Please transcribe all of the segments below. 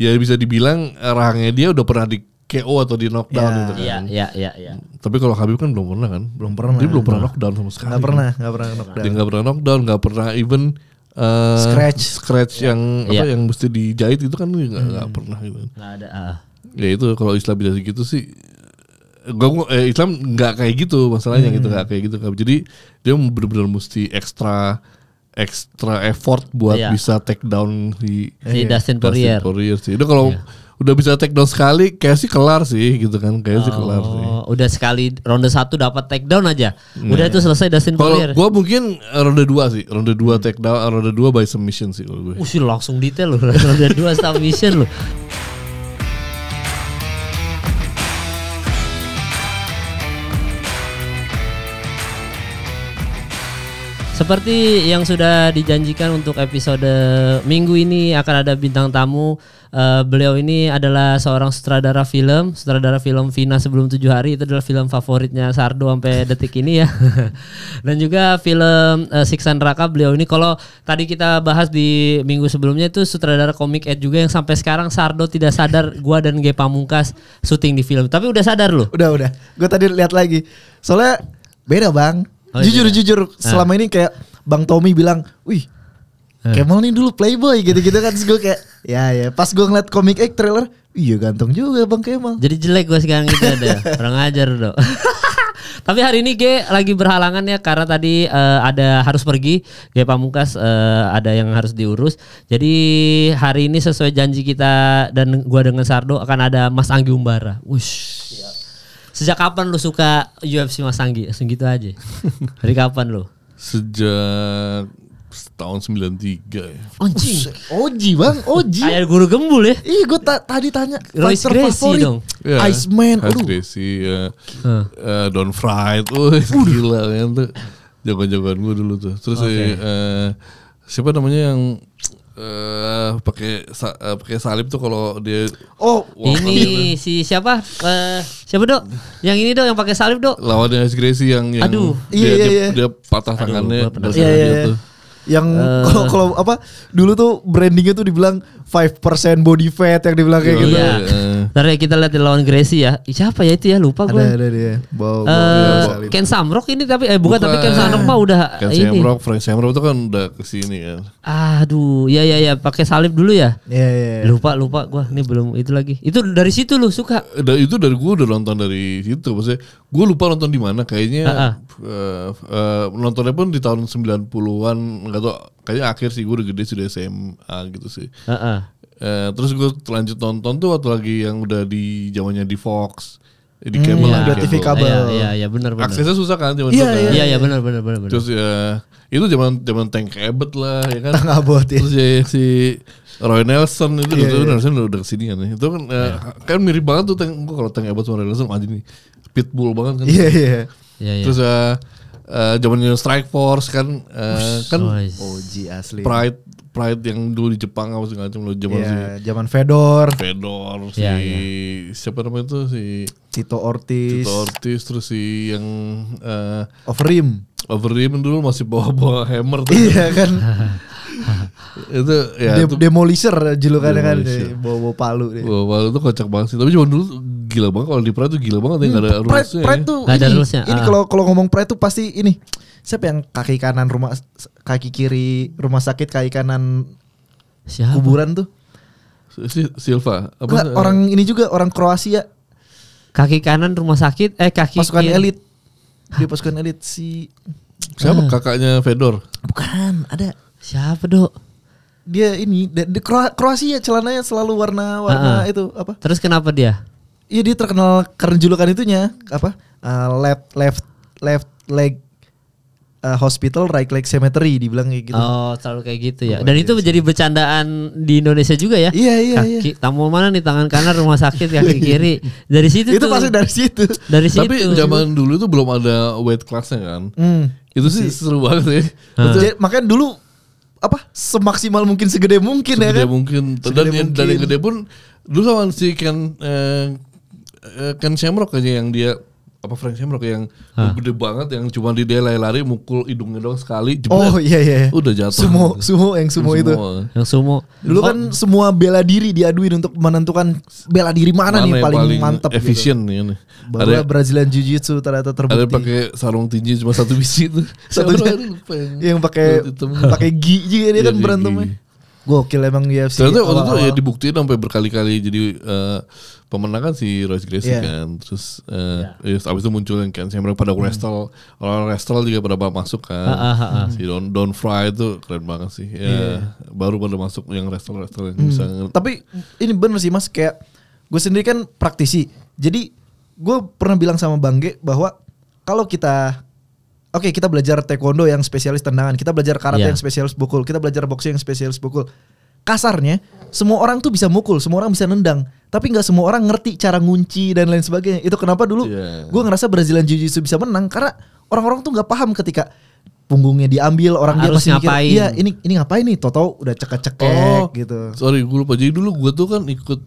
ya bisa dibilang eh, rahangnya dia udah pernah di KO atau di knockdown ya, gitu kan. Iya, iya, iya. Tapi kalau Habib kan belum pernah kan? Belum pernah. Dia belum pernah knockdown sama sekali. Gak pernah, gak pernah knockdown. Dia gak pernah knockdown, enggak pernah even uh, scratch scratch yeah. yang apa ya. yang mesti dijahit itu kan nggak hmm. Gak pernah gitu. Kan. Gak ada. Uh. Ya itu kalau Islam bisa gitu sih gua, eh, Islam nggak kayak gitu masalahnya gitu, hmm. gitu nggak kayak gitu Jadi dia benar-benar mesti ekstra extra effort buat yeah. bisa take down si, si yeah. Dustin Poirier. Poirier sih. Itu kalau yeah. udah bisa take down sekali kayak sih kelar sih gitu kan. Kayak oh, sih kelar sih. Oh, udah sekali ronde satu dapat take down aja. Iya. Udah yeah. itu selesai Dustin kalo Poirier. Gua mungkin eh, ronde dua sih. Ronde dua take down, eh, ronde dua by submission sih kalau gue. Usil uh, langsung detail loh. Ronde dua submission loh. Seperti yang sudah dijanjikan untuk episode minggu ini akan ada bintang tamu. Uh, beliau ini adalah seorang sutradara film, sutradara film Vina sebelum tujuh hari itu adalah film favoritnya Sardo sampai detik ini ya. Dan juga film uh, eh, Siksa Neraka beliau ini kalau tadi kita bahas di minggu sebelumnya itu sutradara komik Ed juga yang sampai sekarang Sardo tidak sadar gua dan G Pamungkas syuting di film. Tapi udah sadar loh. Udah udah. Gue tadi lihat lagi. Soalnya beda bang Oh, jujur iya. jujur selama ini kayak Bang Tommy bilang, "Wih, Kemal nih dulu playboy gitu-gitu kan gue kayak ya ya pas gue ngeliat komik X trailer iya ganteng juga bang Kemal jadi jelek gue sekarang gitu ada orang ajar dong tapi hari ini G lagi berhalangan ya karena tadi uh, ada harus pergi G Pamungkas uh, ada yang harus diurus jadi hari ini sesuai janji kita dan gue dengan Sardo akan ada Mas Anggi Umbara wush Sejak kapan lu suka UFC Mas Anggi? Langsung gitu aja. Dari kapan lu? Sejak tahun 93 ya. Oji. Oji bang, Oji. Kayak guru gembul ya. Ih gue ta tadi tanya. Royce Gracie favorit. dong. Yeah. Iceman. Royce Gracie, ya. Uh, uh, Don Fry Udah. gila kan tuh. Jagoan-jagoan gue dulu tuh. Terus okay. uh, eh, siapa namanya yang uh, pakai sa uh, pakai salib tuh kalau dia oh ini gitu. si siapa uh, siapa dok yang ini dok yang pakai salib dok lawannya si Gracie yang, yang aduh dia, iya, dia, iya. dia, dia patah aduh, tangannya iya, iya, iya. Tuh. yang uh, kalau kalau apa dulu tuh brandingnya tuh dibilang 5% body fat yang dibilang kayak gitu. Iya. iya. Ntar ya kita lihat lawan Gracie ya. Siapa ya itu ya lupa gue. Ada ada dia. Bau, uh, Ken Samrock ini tapi eh bukan, bukan. tapi Ken Samrock mah udah Ken eh, ini. Ken Samrock, Frank Samrock itu kan udah kesini kan. Aduh, ya ya ya pakai salib dulu ya. Iya iya. iya. Lupa lupa gue. Ini belum itu lagi. Itu dari situ lu suka. Da, itu dari gue udah nonton dari situ maksudnya. gue lupa nonton di mana kayaknya uh -uh. Uh, nontonnya pun di tahun 90-an Gak tau kayaknya akhir sih gue udah gede sudah SMA gitu sih uh -uh. Uh, terus gue lanjut tonton tuh waktu lagi yang udah di zamannya di Fox di hmm, kabel ya. lah TV iya, kabel iya iya ya, benar aksesnya susah kan zaman iya, kan? iya iya, iya. iya benar benar benar terus ya itu zaman zaman tank Abbott lah ya kan tank Abbott ya. terus ya, si Roy Nelson itu yeah, yeah. Nelson udah kesini kan ya. itu kan yeah. uh, kan mirip banget tuh tank kalau tank Abbott sama Roy Nelson anjing nih pitbull banget kan iya iya. iya iya. terus uh, Eh, zaman New Strike Force kan uh, Ush, kan OG asli. Pride Pride yang dulu di Jepang apa segala macam loh zaman iya, si zaman Fedor. Fedor si yeah, yeah. siapa namanya itu si Tito Ortiz. Tito Ortiz terus si yang uh, Overeem. Overeem dulu masih bawa-bawa hammer tuh. Iya kan. itu ya Dem itu, demolisher julukannya kan bawa-bawa palu deh. Bawa palu itu kocak banget sih. Tapi cuma dulu gila banget kalau di Pride tuh gila banget ya nggak ada hmm, pride, rulesnya. Pride ya. tuh ada rulesnya. Ini ah. kalau kalau ngomong Pride tuh pasti ini siapa yang kaki kanan rumah kaki kiri rumah sakit kaki kanan siapa? kuburan tuh. Si, Silva. Apa, Nggak, uh, orang ini juga orang Kroasia. Kaki kanan rumah sakit eh kaki pasukan kiri. elit. Dia pasukan elit si Siapa uh. kakaknya Fedor? Bukan, ada. Siapa, Dok? Dia ini di Kroasia celananya selalu warna-warna uh -uh. itu apa? Terus kenapa dia? Iya dia terkenal karena julukan itunya apa? Uh, left left left leg eh, hospital right leg cemetery dibilang kayak gitu. Oh, selalu kayak gitu ya. Dan itu menjadi bercandaan di Indonesia juga ya. Iya, iya, kaki, iya. Tamu mana nih tangan kanan rumah sakit kaki kiri. Dari situ Itu tuh, pasti dari situ. Dari situ. Tapi zaman dulu tuh belum ada weight classnya kan. Hmm. Itu sih seru banget sih. Hmm. Jadi, makanya dulu apa semaksimal mungkin segede mungkin ya segede ya kan. Mungkin. Segede dan mungkin. Dan yang gede pun dulu sama si Ken eh, uh, Ken Shamrock aja yang dia apa Frank Shamrock yang Hah? gede banget yang cuma di dia lari-lari mukul hidungnya doang sekali jebret. Oh iya iya. iya. Udah jatuh. semua, semua yang semua itu. Yang semua Dulu kan oh. semua bela diri diaduin untuk menentukan bela diri mana, mana nih paling, paling mantap gitu. efisien gitu. nih. ada, Brazilian Jiu Jitsu ternyata terbukti. Ada pakai sarung tinju cuma satu bisi itu. satu yang pakai pakai gi juga dia ya, kan berantemnya. Gokil emang UFC. Ternyata waktu itu ya dibuktiin sampai berkali-kali jadi uh, eh, pemenang kan si Royce Gracie yeah. kan. Terus uh, eh, iya. yeah. abis itu muncul yang kan siapa pada hmm. wrestle, orang wrestle juga pada masuk kan. Ah, ah, ah, ah, si Don Don Fry itu keren banget sih. Ya, yeah. baru pada masuk yang wrestle wrestle yang hmm. bisa. Tapi ini bener sih Mas kayak gue sendiri kan praktisi. Jadi gue pernah bilang sama Bangge bahwa kalau kita Oke, okay, kita belajar taekwondo yang spesialis tendangan, kita belajar karate yeah. yang spesialis pukul, kita belajar boxing yang spesialis pukul. Kasarnya, semua orang tuh bisa mukul, semua orang bisa nendang, tapi nggak semua orang ngerti cara ngunci dan lain sebagainya. Itu kenapa dulu yeah. gue ngerasa Brazilian Jiu-Jitsu bisa menang karena orang-orang tuh nggak paham ketika punggungnya diambil orang Harus dia ngapain. mikir iya ini ini ngapain nih toto udah cekek-cekek oh, gitu sorry gue lupa jadi dulu gue tuh kan ikut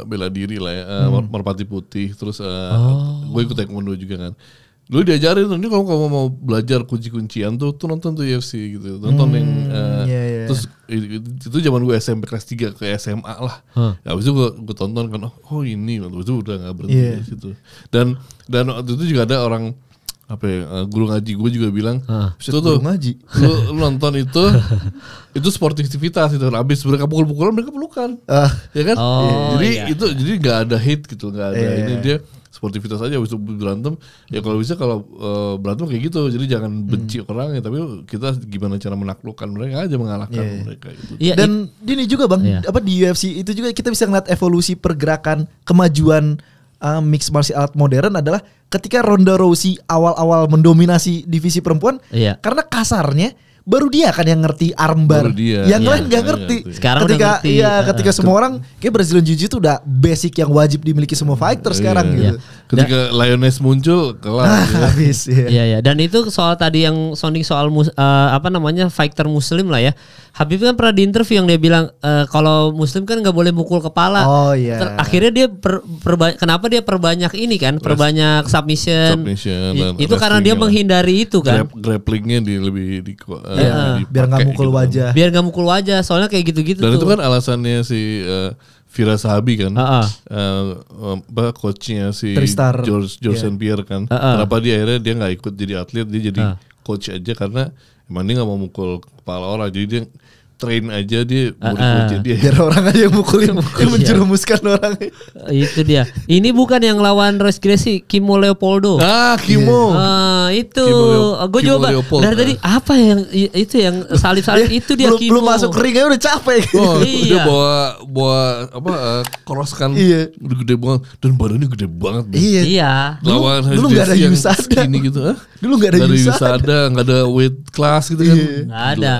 eh, bela diri lah ya eh, hmm. merpati putih terus uh, oh. gue ikut taekwondo juga kan lu diajarin tuh, ini kalau kamu mau belajar kunci-kuncian tuh, tuh nonton tuh UFC e gitu, nonton hmm, yang uh, eh, yeah, yeah. terus itu, itu zaman gue SMP kelas 3 ke SMA lah. Huh. Ya, nah, abis itu gue, gue tonton kan, oh, oh ini, waktu itu udah nggak berhenti yeah. situ. Dan dan waktu itu juga ada orang apa ya, eh, guru ngaji gue juga bilang itu tuh ngaji lu, lu nonton itu itu sportivitas itu nah, habis mereka pukul-pukulan mereka pelukan uh, ya kan oh, jadi yeah. itu jadi nggak ada hit gitu nggak ada yeah. ini iya. dia sportivitas aja habis itu berantem ya kalau bisa kalau uh, berantem kayak gitu jadi jangan hmm. benci hmm. orang ya tapi kita gimana cara menaklukkan mereka aja mengalahkan yeah. Iya. mereka gitu. Yeah, Dan it, ini juga Bang yeah. apa di UFC itu juga kita bisa ngeliat evolusi pergerakan kemajuan uh, mixed martial art modern adalah ketika Ronda Rousey awal-awal mendominasi divisi perempuan yeah. karena kasarnya baru dia kan yang ngerti armbar. Yang ya, lain nggak ngerti. ngerti. Sekarang ketika udah ngerti. Iya, ketika uh, semua orang kayak Brazilian Jiu-Jitsu udah basic yang wajib dimiliki semua iya, fighter uh, sekarang iya. gitu. Ketika Dan, Lioness muncul kelar. Ah, ya. Habis. Iya. iya ya. Dan itu soal tadi yang sounding soal uh, apa namanya fighter muslim lah ya. Habib kan pernah di interview yang dia bilang e, kalau muslim kan nggak boleh mukul kepala. Oh iya. Yeah. Akhirnya dia per, perba, kenapa dia perbanyak ini kan, perbanyak submission. submission dan itu karena dia lah. menghindari itu kan. grapplingnya di lebih di uh, eh, yeah. Iya. biar nggak mukul gitu. Kan. wajah. Biar nggak mukul wajah, soalnya kayak gitu-gitu Dan tuh. itu kan alasannya si uh, Fira Sahabi kan, uh-uh. uh, coachnya si Tristar. George George yeah. Pierre kan, uh-uh. kenapa dia akhirnya dia nggak ikut jadi atlet, dia jadi uh. coach aja karena emang dia gak mau mukul kepala orang, jadi dia train aja dia ah, murid uh, uh. dia akhirnya orang aja yang mukulin yang menjerumuskan iya. orang itu dia ini bukan yang lawan Royce Gracie Kimo Leopoldo ah Kimo yeah. Iya. uh, itu ah, gue coba Leopold. dari tadi apa yang itu yang salib-salib iya, itu dia belum, Kimo belum masuk ringnya udah capek oh, iya. Dia bawa bawa apa uh, cross kan iya. udah gede banget dan badannya gede banget iya, iya. lawan dulu, dulu nggak ada Yusada Ini gitu huh? Eh? dulu nggak ada Yusada ada Yusada ada weight class gitu kan iya. Nggak ada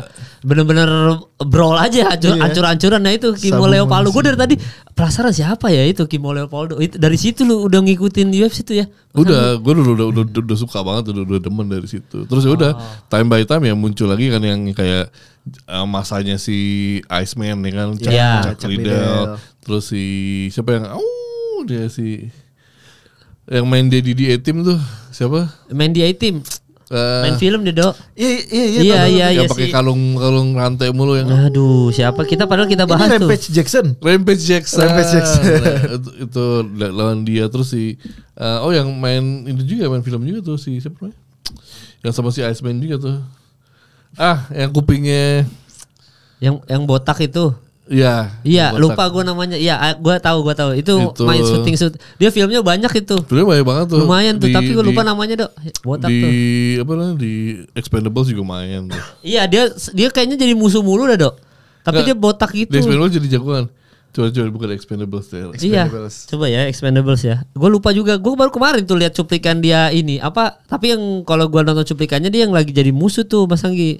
bener-bener brawl aja hancur yeah. hancur-hancuran nah itu Kimo Sabung Leopoldo gue dari tadi penasaran siapa ya itu Kimo Leopoldo itu, dari situ lu udah ngikutin UFC itu ya Masa udah gue udah udah, udah udah suka banget udah, udah demen dari situ terus ya udah oh. time by time ya muncul lagi kan yang kayak uh, masanya si Iceman nih ya kan Chuck, yeah, Chuck Liddell. Liddell. terus si siapa yang oh dia si yang main di di A Team tuh siapa main di A Team Uh, main film deh dok iya iya iya iya iya iya pakai kalung kalung rantai mulu yang aduh siapa kita padahal kita bahas Ini Rampage tuh Jackson Rampage Jackson Rampage Jackson nah, itu, itu lawan dia terus si uh, oh yang main itu juga main film juga tuh si siapa namanya yang sama si Iceman juga tuh ah yang kupingnya yang yang botak itu Iya. Iya, lupa gue namanya. Iya, gue tahu, gue tahu. Itu, itu main syuting shoot. Dia filmnya banyak itu. Filmnya banyak banget tuh. Lumayan tuh, di, tapi gue lupa di, namanya, Dok. Botak di, tuh. apa namanya? Di Expendables juga main iya, dia dia kayaknya jadi musuh mulu dah, Dok. Tapi Nggak, dia botak gitu. Di Expendables jadi jagoan. Coba coba bukan Expendables deh. Ya. Iya. Expendables. Iya. Coba ya Expendables ya. Gue lupa juga. Gue baru kemarin tuh lihat cuplikan dia ini apa. Tapi yang kalau gue nonton cuplikannya dia yang lagi jadi musuh tuh Mas Anggi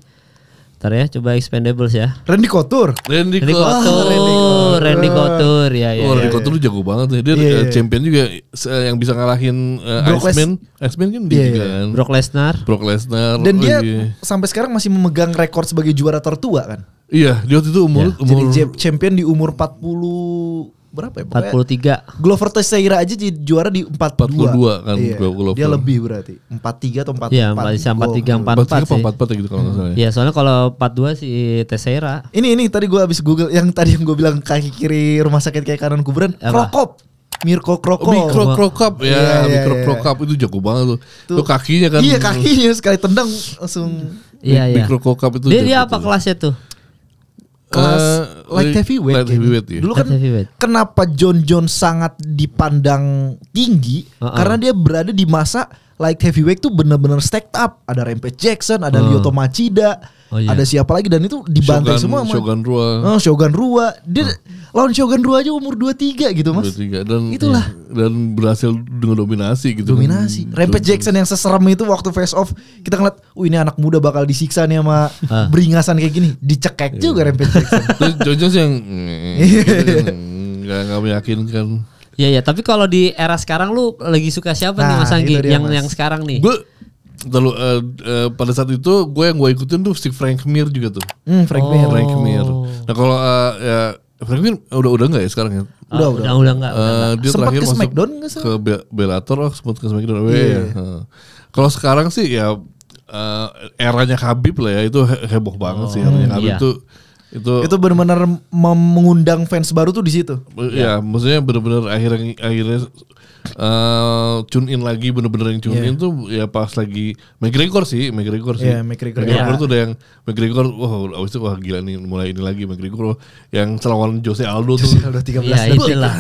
Ntar ya coba expendables ya. Randy Couture. Randy, Randy Couture. Oh, Randy Couture. ya ya. Oh, Randy Couture ya, ya. jago banget ya. Dia yeah, iya, iya, iya. champion juga eh, yang bisa ngalahin uh, Brock Iceman. Les Iceman kan dia yeah, juga kan. Brock Lesnar. Brock Lesnar. Dan oh, dia sampai sekarang masih memegang rekor sebagai juara tertua kan? Iya, dia waktu itu umur, ya. umur Jadi champion di umur 40 berapa ya? puluh 43. Glover Teixeira aja jadi juara di 42. dua kan iya. Glover. Dia lebih berarti. 43 atau 44. Iya, 43 44 sih. 44 gitu kalau misalnya. salah. Ya? Iya, soalnya kalau 42 si Teixeira. Ini ini tadi gue abis Google yang tadi yang gue bilang kaki kiri rumah sakit kayak kanan kuburan. Krokop. Mirko Krokop. Oh, Mikro Krokop iya, ya, yeah, yeah, Mikro iya. Krokop itu jago banget tuh. tuh. Tuh kakinya kan. Iya, kakinya sekali tendang langsung Iya, iya. Mikro Krokop itu. Dia, dia apa tuh. kelasnya tuh? kelas uh, light heavyweight. Light heavyweight ya. Dulu kan kenapa John Jones sangat dipandang tinggi uh -uh. karena dia berada di masa light heavyweight tuh benar-benar stacked up. Ada Rampage Jackson, ada uh. Lyoto Machida Oh, iya. Ada siapa lagi dan itu dibantai Shogun, semua. mas? Shogun Rua. Oh, Shogun Rua. Dia oh. lawan Shogun Rua aja umur 23 gitu, Mas. 23 dan itulah iya. dan berhasil dengan dominasi gitu. Dominasi. Kan. Rampage Jackson yang seserem itu waktu face off kita ngeliat, "Uh, ini anak muda bakal disiksa nih sama ah. beringasan kayak gini." Dicekek iya. juga Rampage Jackson. Terus Jojo yang nggak nggak meyakinkan. Iya ya, tapi kalau di era sekarang lu lagi suka siapa nah, nih Mas Anggi? Yang mas. yang sekarang nih. Gue Lalu uh, eh, uh, eh, pada saat itu gue yang gue ikutin tuh si Frank Mir juga tuh. Hmm, Frank oh. Mir. Frank Mir. Oh. Nah kalau uh, ya, Frank Mir udah udah nggak ya sekarang ya? Ah, udah udah udah, udah nggak. Uh, udah, dia sempat terakhir ke masuk Smackdown, ke Be Bellator, oh, sempat ke Smackdown. Yeah. Ya. Uh. Kalau sekarang sih ya uh, eranya Habib lah ya itu heboh banget oh, sih eranya Habib yeah. itu itu itu benar-benar mengundang fans baru tuh di situ. Iya, ya maksudnya benar-benar akhirnya akhirnya uh, tune in lagi bener-bener yang tune yeah. in iya. tuh ya pas lagi McGregor sih McGregor sih yeah, McGregor, McGregor yeah. tuh udah yang McGregor wah wow, abis itu wah gila nih mulai ini lagi McGregor yang selawan Jose Aldo Jose tuh Aldo tiga belas iya, detik itulah,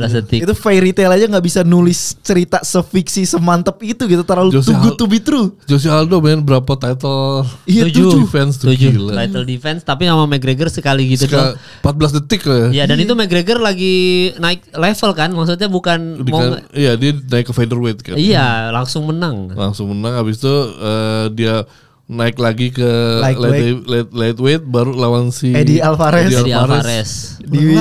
13 detik itu fairy tale aja nggak bisa nulis cerita sefiksi semantep itu gitu terlalu Jose too good to be true Jose Aldo main berapa title iya, 7 defense tuh 7 gila. title defense tapi sama McGregor sekali gitu empat belas detik ya. ya dan itu McGregor lagi naik level kan maksudnya bukan Dikan, mau kan- iya dia naik ke featherweight kan. Iya, langsung menang. Langsung menang habis itu uh, dia naik lagi ke lightweight, lightweight baru lawan si Eddie Alvarez. Eddie Alvarez. Di,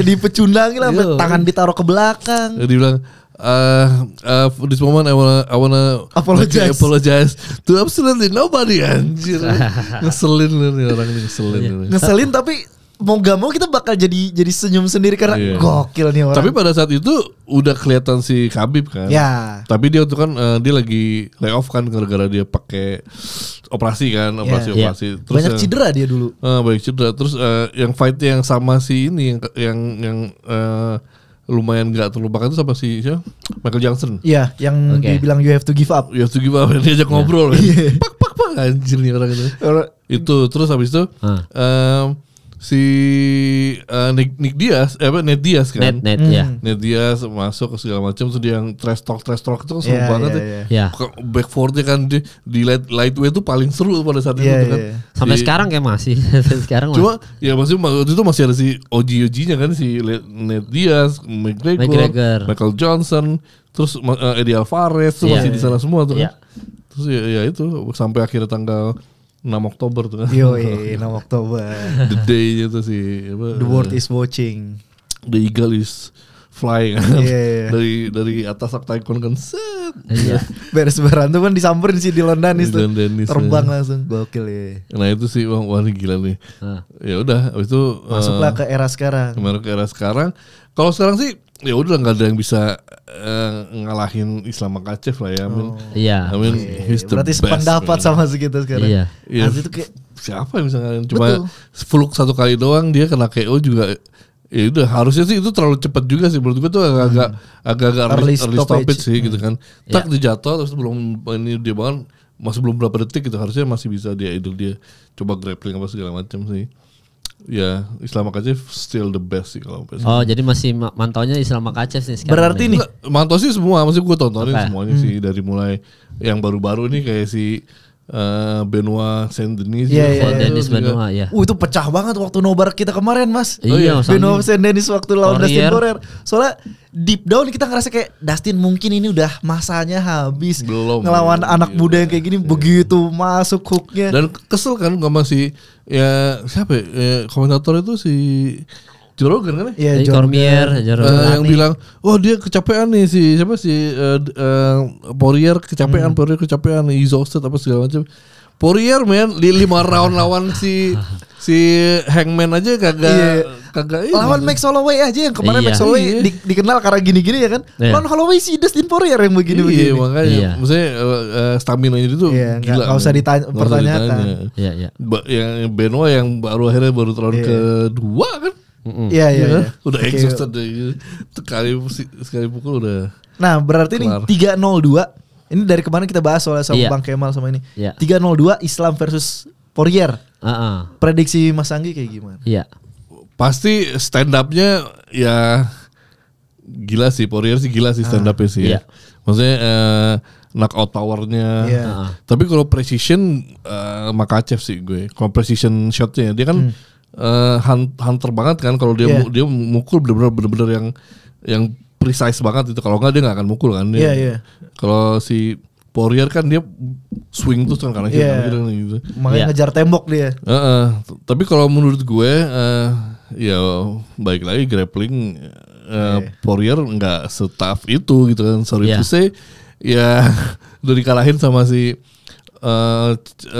di pecundang lah, tangan ditaruh ke belakang. Dia bilang, uh, uh, for this moment I wanna I wanna apologize, apologize to absolutely nobody anjir. ngeselin nih orang ini ngeselin. ngeselin tapi mau gak mau kita bakal jadi jadi senyum sendiri karena yeah. gokil nih orang. Tapi pada saat itu udah kelihatan si Khabib kan. Ya. Tapi dia tuh kan uh, dia lagi layoff kan gara-gara dia pakai operasi kan, ya. operasi yeah. operasi. Yeah. Terus banyak yang, cedera dia dulu. Uh, banyak cedera. Terus uh, yang fight yang sama si ini yang yang yang uh, lumayan gak terlupakan itu sama si siapa? Michael Johnson. Iya, yang okay. dibilang you have to give up. You have to give up. Dia ajak yeah. ngobrol. Kan. Iya. pak pak pak anjir nih orang itu. itu terus habis itu huh. Ah. um, si uh, Nick, Nick Diaz, eh, apa Ned Diaz kan? Ned, Ned, ya. hmm. Ned Diaz masuk ke segala macam, terus yang trash talk, trash talk itu kan seru yeah, banget yeah, yeah. ya. Yeah. Back fournya kan di, di light, lightweight itu paling seru pada saat yeah, itu yeah. kan. Yeah. Sampai si, sekarang kayak masih. sekarang Cuma masih. ya masih waktu itu masih ada si OG OG nya kan si Ned Diaz, McGregor, McGregor. Michael Johnson, terus uh, Eddie Alvarez yeah. masih yeah. di sana semua tuh. Kan? Yeah. Terus ya, ya itu sampai akhir tanggal 6 Oktober tuh kan. Yo, 6 Oktober. The day itu sih. Apa, The world is watching. The eagle is flying Yeah, iya, iya. yeah. Dari dari atas octagon kan set. Iya. Beres beran tuh kan disamperin sih di London itu. Terbang ya. langsung gokil ya. Nah itu sih wah, wah gila nih. Huh. Ya udah habis itu masuklah uh, ke era sekarang. Kemarin ke era sekarang kalau sekarang sih ya udah nggak ada yang bisa uh, ngalahin Islam Makacev lah ya. Oh. Iya. I mean, Iya. I mean, he's the Berarti best, sependapat sama segitu sekarang. Iya. Yeah. Iya. itu kayak siapa yang bisa ngalahin? Cuma sepuluh satu kali doang dia kena KO juga ya udah harusnya sih itu terlalu cepat juga sih menurut gue tuh agak-agak hmm. agak-agak early, early stoppage, sih hmm. gitu kan hmm. tak yeah. Iya. dijatuh terus belum ini dia bangun masih belum berapa detik gitu harusnya masih bisa dia idol dia coba grappling apa segala macam sih Ya, Islam Aceh still the best sih kalau best. Oh, jadi masih mantaunya Islam Aceh sih sekarang. Berarti nih, mantau sih semua, masih gue tontonin Apa? semuanya hmm. sih dari mulai yang baru-baru ini kayak si uh, Benoit Saint Denis yeah, iya, iya, yeah, yeah. Denis Benoit ya. Uh itu pecah banget waktu nobar kita kemarin mas. Oh, iya. Benoit Saint Denis waktu lawan Dustin Poirier. Soalnya deep down kita ngerasa kayak Dustin mungkin ini udah masanya habis. Belum. Ngelawan ya, anak iya, muda yang kayak gini iya. begitu masuk hooknya. Dan kesel kan sama masih ya siapa ya? ya, komentator itu si Jorogen kan? Ya? Iya, yeah, Cormier, Uh, yang bilang, oh, dia kecapean nih si siapa si uh, uh, eh, eh, Poirier kecapean, hmm. Poirier kecapean, exhausted apa segala macam." Poirier men di lima round lawan si si Hangman aja kagak iya. kagak iya. lawan Max Holloway aja yang kemarin iya. Max Holloway iya. di, dikenal karena gini-gini ya kan. Iya. Lawan Holloway si Dustin Poirier yang begini-begini. Iya, makanya iya. maksudnya uh, stamina itu tuh iya, gila. Enggak usah ditanya pertanyaan. Iya iya. iya, iya. Ba yang Benoit yang baru akhirnya baru turun iya. kedua kan Iya iya. Ya, udah okay. exhausted deh. Sekali iya. sekali pukul udah. Nah, berarti kelar. nol 302 ini dari kemarin kita bahas soal sama yeah. Bang Kemal sama ini. Yeah. 302 Islam versus Poirier. Uh -uh. Prediksi Mas Anggi kayak gimana? Iya. Yeah. Pasti stand up-nya ya gila sih Poirier sih gila sih ah. stand up-nya sih. Yeah. Ya. Iya. Maksudnya uh, eh, knockout powernya. Yeah. Uh -huh. Tapi kalau precision uh, Makachev sih gue. Kalau precision shotnya dia kan hmm uh, hunter banget kan kalau dia yeah. dia mukul bener-bener bener-bener yang yang precise banget itu kalau nggak dia nggak akan mukul kan dia. Yeah, yeah. Kalau si Warrior kan dia swing tuh kan karena yeah. kanan iya. gitu. Makanya iya. ngejar tembok dia. Uh, uh, tapi kalau menurut gue uh, ya baik lagi grappling uh, eh, yeah. nggak setaf itu gitu kan. Sorry yeah. to say ya udah dikalahin sama si uh,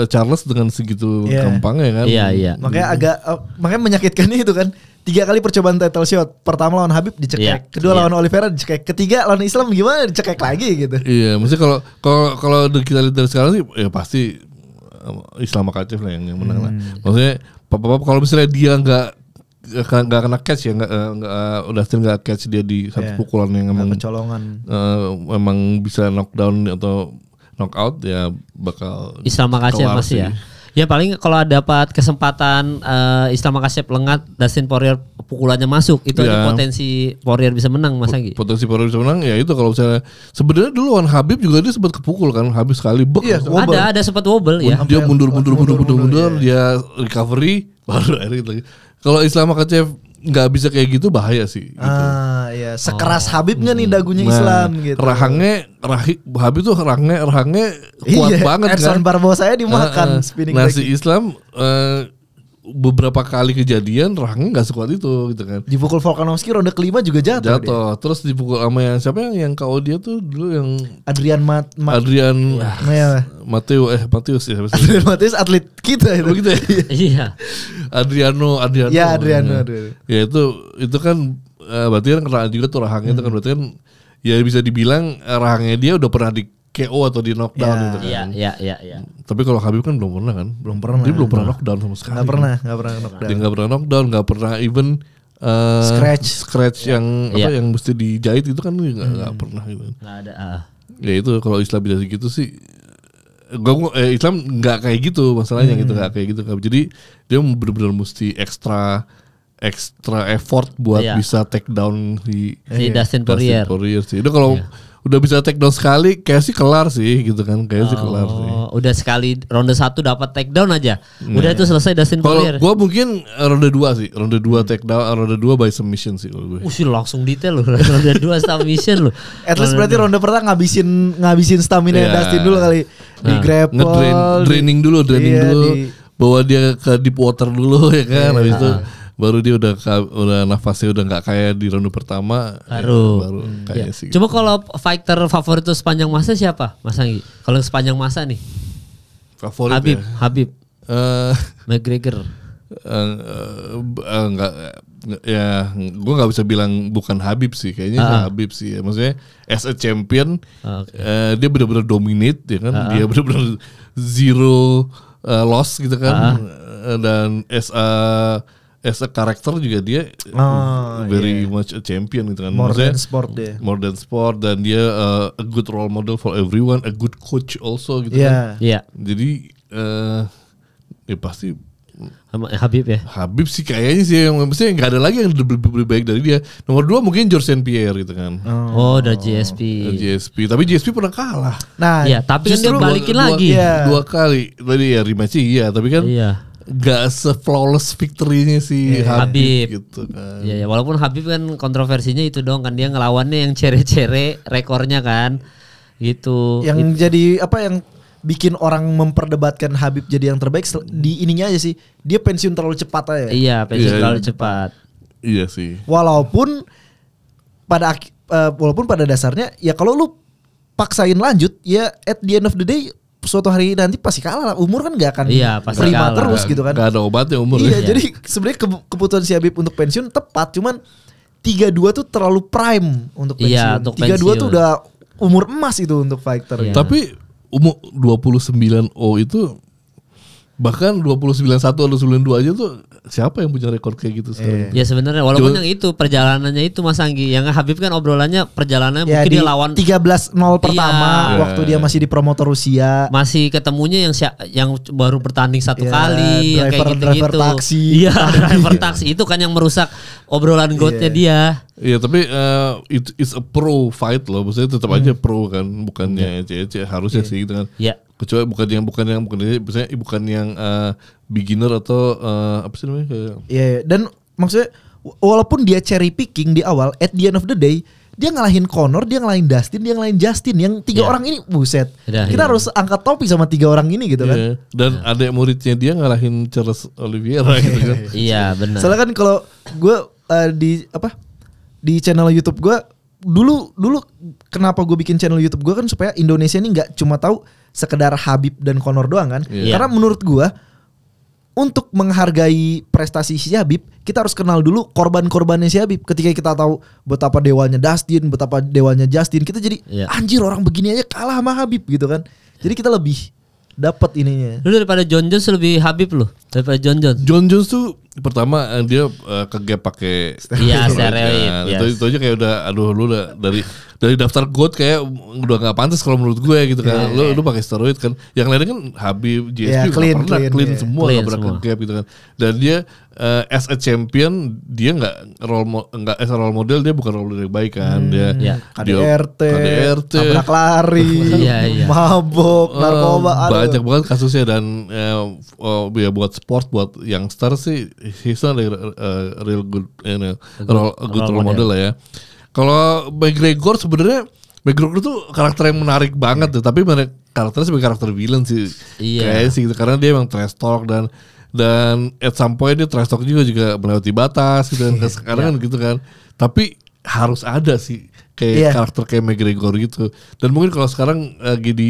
Charles dengan segitu yeah. gampang ya kan. Iya, yeah, iya. Yeah. Makanya agak uh, makanya menyakitkan itu kan. Tiga kali percobaan title shot. Pertama lawan Habib dicekek, yeah. kedua yeah. lawan Oliveira dicekek, ketiga lawan Islam gimana dicekek lagi gitu. Iya, mesti kalau kalau kalau kita lihat dari sekarang sih ya pasti Islam akatif lah yang, yang menang hmm. lah. Maksudnya papa kalau misalnya dia nggak nggak kena catch ya nggak udah sering nggak catch dia di satu yeah. pukulan yang emang kecolongan uh, emang bisa knockdown atau knockout ya bakal Islam Makassar masih ya. Ya. ya paling kalau dapat kesempatan uh, Islam Makassar lengat Dustin Poirier pukulannya masuk itu ya. ada potensi Poirier bisa menang Mas Anggi. Potensi Poirier bisa menang ya itu kalau misalnya sebenarnya dulu Wan Habib juga dia sempat kepukul kan Habib sekali bek. ya, wobble. ada ada sempat wobble ya. Dia mundur mundur mundur mundur mundur, mundur, iya. dia recovery baru akhirnya gitu lagi. Kalau Islam Makachev nggak bisa kayak gitu bahaya sih. Gitu. Ah iya, sekeras oh. Habibnya nih hmm. dagunya nah, Islam gitu. Rahangnya rahik Habib tuh rahangnya rahangnya kuat iya, banget Edson kan. Barbosa saya dimakan uh, uh, Nah si Islam uh, beberapa kali kejadian Rahang nggak sekuat itu gitu kan. Dipukul Volkanovski ronde kelima juga jatuh. Jatuh. Dia. Terus dipukul sama yang siapa yang yang kau dia tuh dulu yang Adrian Mat, Ma Adrian ya. Mateo eh Mateus ya. Adrian Mateus atlet kita itu. kita. ya. Iya. iya. Adriano Adriano. Ya Adriano. Ya. ya itu itu kan eh, berarti kan kena juga tuh Rahangnya hmm. itu kan hmm. berarti kan ya bisa dibilang eh, Rahangnya dia udah pernah di KO atau di knockdown yeah. gitu kan. Iya, iya, iya, yeah. Ya, ya. Tapi kalau Habib kan belum pernah kan? Belum pernah. Dia belum pernah knockdown sama sekali. Gak pernah, gak pernah knockdown. Dia gak pernah knockdown, enggak pernah even uh, scratch scratch yeah. yang yeah. yang mesti dijahit itu kan nggak hmm. pernah gitu. Gak ada. Uh. Ya itu kalau Islam bisa gitu sih Gak, eh, Islam nggak kayak gitu masalahnya gitu, hmm. gitu nggak kayak gitu jadi dia benar-benar mesti ekstra extra effort buat iya. bisa take down si, si iya. Dustin Poirier. sih. Itu kalau iya. udah bisa take down sekali, kayak sih kelar sih gitu kan, kayak oh, sih kelar sih. Oh, udah sekali ronde satu dapat take down aja. Udah iya. itu selesai Dustin kalo Poirier. Gua mungkin ronde dua sih, ronde dua take down, eh, ronde dua by submission sih kalau gue. Usil uh, langsung detail loh, ronde dua submission loh. At least berarti ronde pertama ngabisin ngabisin stamina yeah. Dustin dulu kali di nah, grapple, ngedrain, draining dulu, draining iya, dulu. Di, bawa dia ke deep water dulu ya kan, iya, habis itu nah baru dia udah udah nafasnya udah nggak kayak di ronde pertama baru, ya, baru hmm. Iya. sih. coba gitu. kalau fighter favorit tuh sepanjang masa siapa, Mas Anggi? Kalau sepanjang masa nih? Favorit Habib, ya? Habib. Uh, McGregor. Uh, uh, eh, enggak eh, ya gue nggak bisa bilang bukan Habib sih kayaknya uh Habib sih ya. maksudnya as a champion okay. uh, dia benar-benar dominate ya kan uh ah. -huh. dia benar-benar zero uh, loss gitu kan uh ah. -huh. dan as a as a karakter juga dia oh, uh, very yeah. Iya. much a champion gitu kan. More Maksudnya, than sport dia. More than sport dan dia uh, a good role model for everyone, a good coach also gitu yeah. kan. Yeah. Iya. Jadi uh, ya pasti Habib ya. Habib sih kayaknya sih yang maksudnya nggak ada lagi yang lebih, lebih, lebih baik dari dia. Nomor dua mungkin George St Pierre gitu kan. Oh, oh dari GSP. Dari GSP, tapi GSP pernah kalah. Nah, ya, tapi kan dia balikin dua, lagi. Dua, yeah. dua kali. Tadi ya rematch iya, tapi kan iya gak se flawless victory-nya si yeah, iya. Habib, Habib gitu kan. Ya yeah, walaupun Habib kan kontroversinya itu dong kan dia ngelawannya yang cere-cere rekornya kan. Gitu. Yang gitu. jadi apa yang bikin orang memperdebatkan Habib jadi yang terbaik di ininya aja sih. Dia pensiun terlalu cepat aja. Iya, pensiun yeah, terlalu iya. cepat. Iya sih. Walaupun pada uh, walaupun pada dasarnya ya kalau lu paksain lanjut ya at the end of the day suatu hari nanti pasti kalah lah. Umur kan gak akan iya, pasti prima kalah. terus gitu kan. Gak ada obatnya umur. Iya, iya. jadi sebenarnya keputusan si Habib untuk pensiun tepat, cuman 32 tuh terlalu prime untuk iya, pensiun. Iya, untuk 32 pensiun. tuh udah umur emas itu untuk fighter. Iya. Tapi umur 29 O itu bahkan 29 1 atau 92 aja tuh siapa yang punya rekor kayak gitu sekarang? Eh. Ya sebenarnya walaupun Cuma, yang itu perjalanannya itu Mas Anggi, yang Habib kan obrolannya perjalanannya ya, mungkin dia lawan 13-0 iya. pertama iya, waktu dia masih di promotor Rusia. Masih ketemunya yang yang baru bertanding satu ya, kali driver, yang kayak gitu-gitu. taksi. Iya, driver taksi itu kan yang merusak obrolan iya. goatnya dia. Iya, tapi uh, it, it's a pro fight loh. Maksudnya tetap hmm. aja pro kan, bukannya ece-ece iya. harusnya sih dengan. Gitu yeah kecuali bukan yang bukan yang bukan yang misalnya eh, bukan yang uh, beginner atau uh, apa sih namanya ya iya yeah, dan maksudnya walaupun dia cherry picking di awal at the end of the day dia ngalahin Connor, dia ngalahin Dustin, dia ngalahin Justin. Yang tiga yeah. orang ini buset. Yeah, kita yeah. harus angkat topi sama tiga orang ini gitu yeah. kan. Iya. Dan yeah. adik muridnya dia ngalahin Charles Oliveira gitu kan. Iya, yeah, benar. Soalnya kan kalau gue uh, di apa? Di channel YouTube gue dulu dulu kenapa gue bikin channel YouTube gue kan supaya Indonesia ini nggak cuma tahu sekedar Habib dan Conor doang kan. Yeah. Karena menurut gua untuk menghargai prestasi si Habib, kita harus kenal dulu korban-korbannya si Habib. Ketika kita tahu betapa dewanya Dustin, betapa dewanya Justin, kita jadi yeah. anjir orang begini aja kalah sama Habib gitu kan. Jadi kita lebih dapat ininya. Lu daripada John Jones lebih Habib loh daripada John Jones. John Jones tuh pertama eh, dia uh, eh, kegep pakai iya steroid. Yes. Iya, iya. Itu, itu aja kayak udah aduh lu udah dari dari daftar god kayak udah nggak pantas kalau menurut gue gitu kan. Yeah, lu yeah. lu iya. pakai steroid kan. Yang lain kan Habib, JSP yeah, clean, pernah clean, clean yeah. semua nggak pernah ke gap gitu kan. Dan dia uh, as a champion dia nggak role nggak as a role model dia bukan role model yang baik kan hmm, dia ya. KDRT, KDRT tabrak lari, yeah, yeah. mabok, uh, narkoba, banyak banget kasusnya dan uh, ya buat sport buat youngster sih he's not a, a real good, you know, role, a good role, role model, model lah ya. Kalau McGregor sebenarnya McGregor tuh karakter yang menarik banget tuh, tapi karakternya sebagai karakter villain sih. Iya. Kayak sih gitu karena dia emang trash talk dan dan at some point dia trash talk juga juga melewati batas gitu dan sekarang yeah. Kan gitu kan. Tapi harus ada sih kayak yeah. karakter kayak McGregor gitu. Dan mungkin kalau sekarang lagi di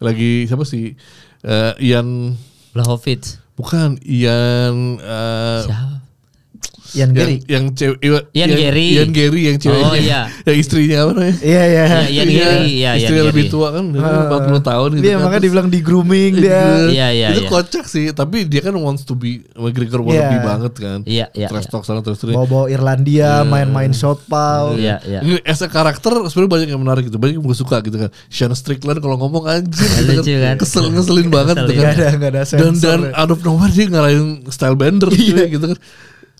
lagi siapa sih uh, Ian Blahovic. Bukan Ian uh, Ian Gary. Yang, yang cewek Ian, Ian Gary. Ian Gary yang cewek Oh iya. Yang istrinya apa namanya? Iya iya. iya Ian Gary. Iya, Istri lebih tua kan, ah. uh, 40 tahun gitu. Iya, makanya dibilang di grooming dia. Iya iya. iya itu iya. kocak sih, tapi dia kan wants to be McGregor wannabe yeah. banget kan. Iya iya. Trash talk sana terus terus. Bawa Irlandia, main-main shot pound. Iya iya. Ini as a karakter sebenarnya banyak yang menarik gitu, banyak yang gue suka gitu kan. Sean Strickland kalau ngomong anjir gitu kan. kan. Kesel ngeselin banget gitu kan. ada ada Dan dan ya. out of nowhere dia ngarahin style bender gitu kan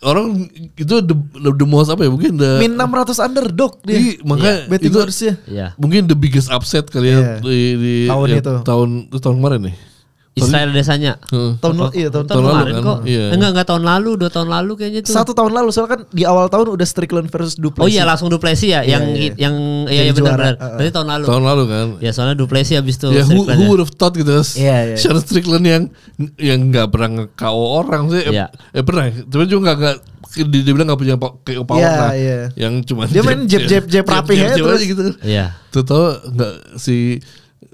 orang itu the, the most apa ya mungkin the min 600 underdog dia. Iya, makanya yeah. Iya, itu harusnya yeah. mungkin the biggest upset kalian yeah. di, di tahun ya, itu tahun itu tahun kemarin nih. Istilah desanya. Hmm. Tahun lalu iya tahun, tahun, tahun lalu kan. kok. Iya. Eh, enggak enggak tahun lalu, dua tahun lalu kayaknya tuh. Satu tahun lalu soalnya kan di awal tahun udah Strickland versus Duplessis. Oh iya langsung Duplessis ya yang yeah, yeah. yang iya iya, iya, iya benar benar. Berarti tahun lalu. Tahun lalu kan. Ya soalnya Duplessis habis itu. Yeah, who, who ya. would have thought gitu. Yeah, yeah, iya. Sean Strickland yang yang enggak pernah nge-KO orang sih. yeah. Eh, pernah, tapi juga enggak dia bilang gak punya power yeah, lah. Yeah. Yang cuma dia main jab jab jab, rapi terus gitu. Iya. Yeah. Tuh tau gak si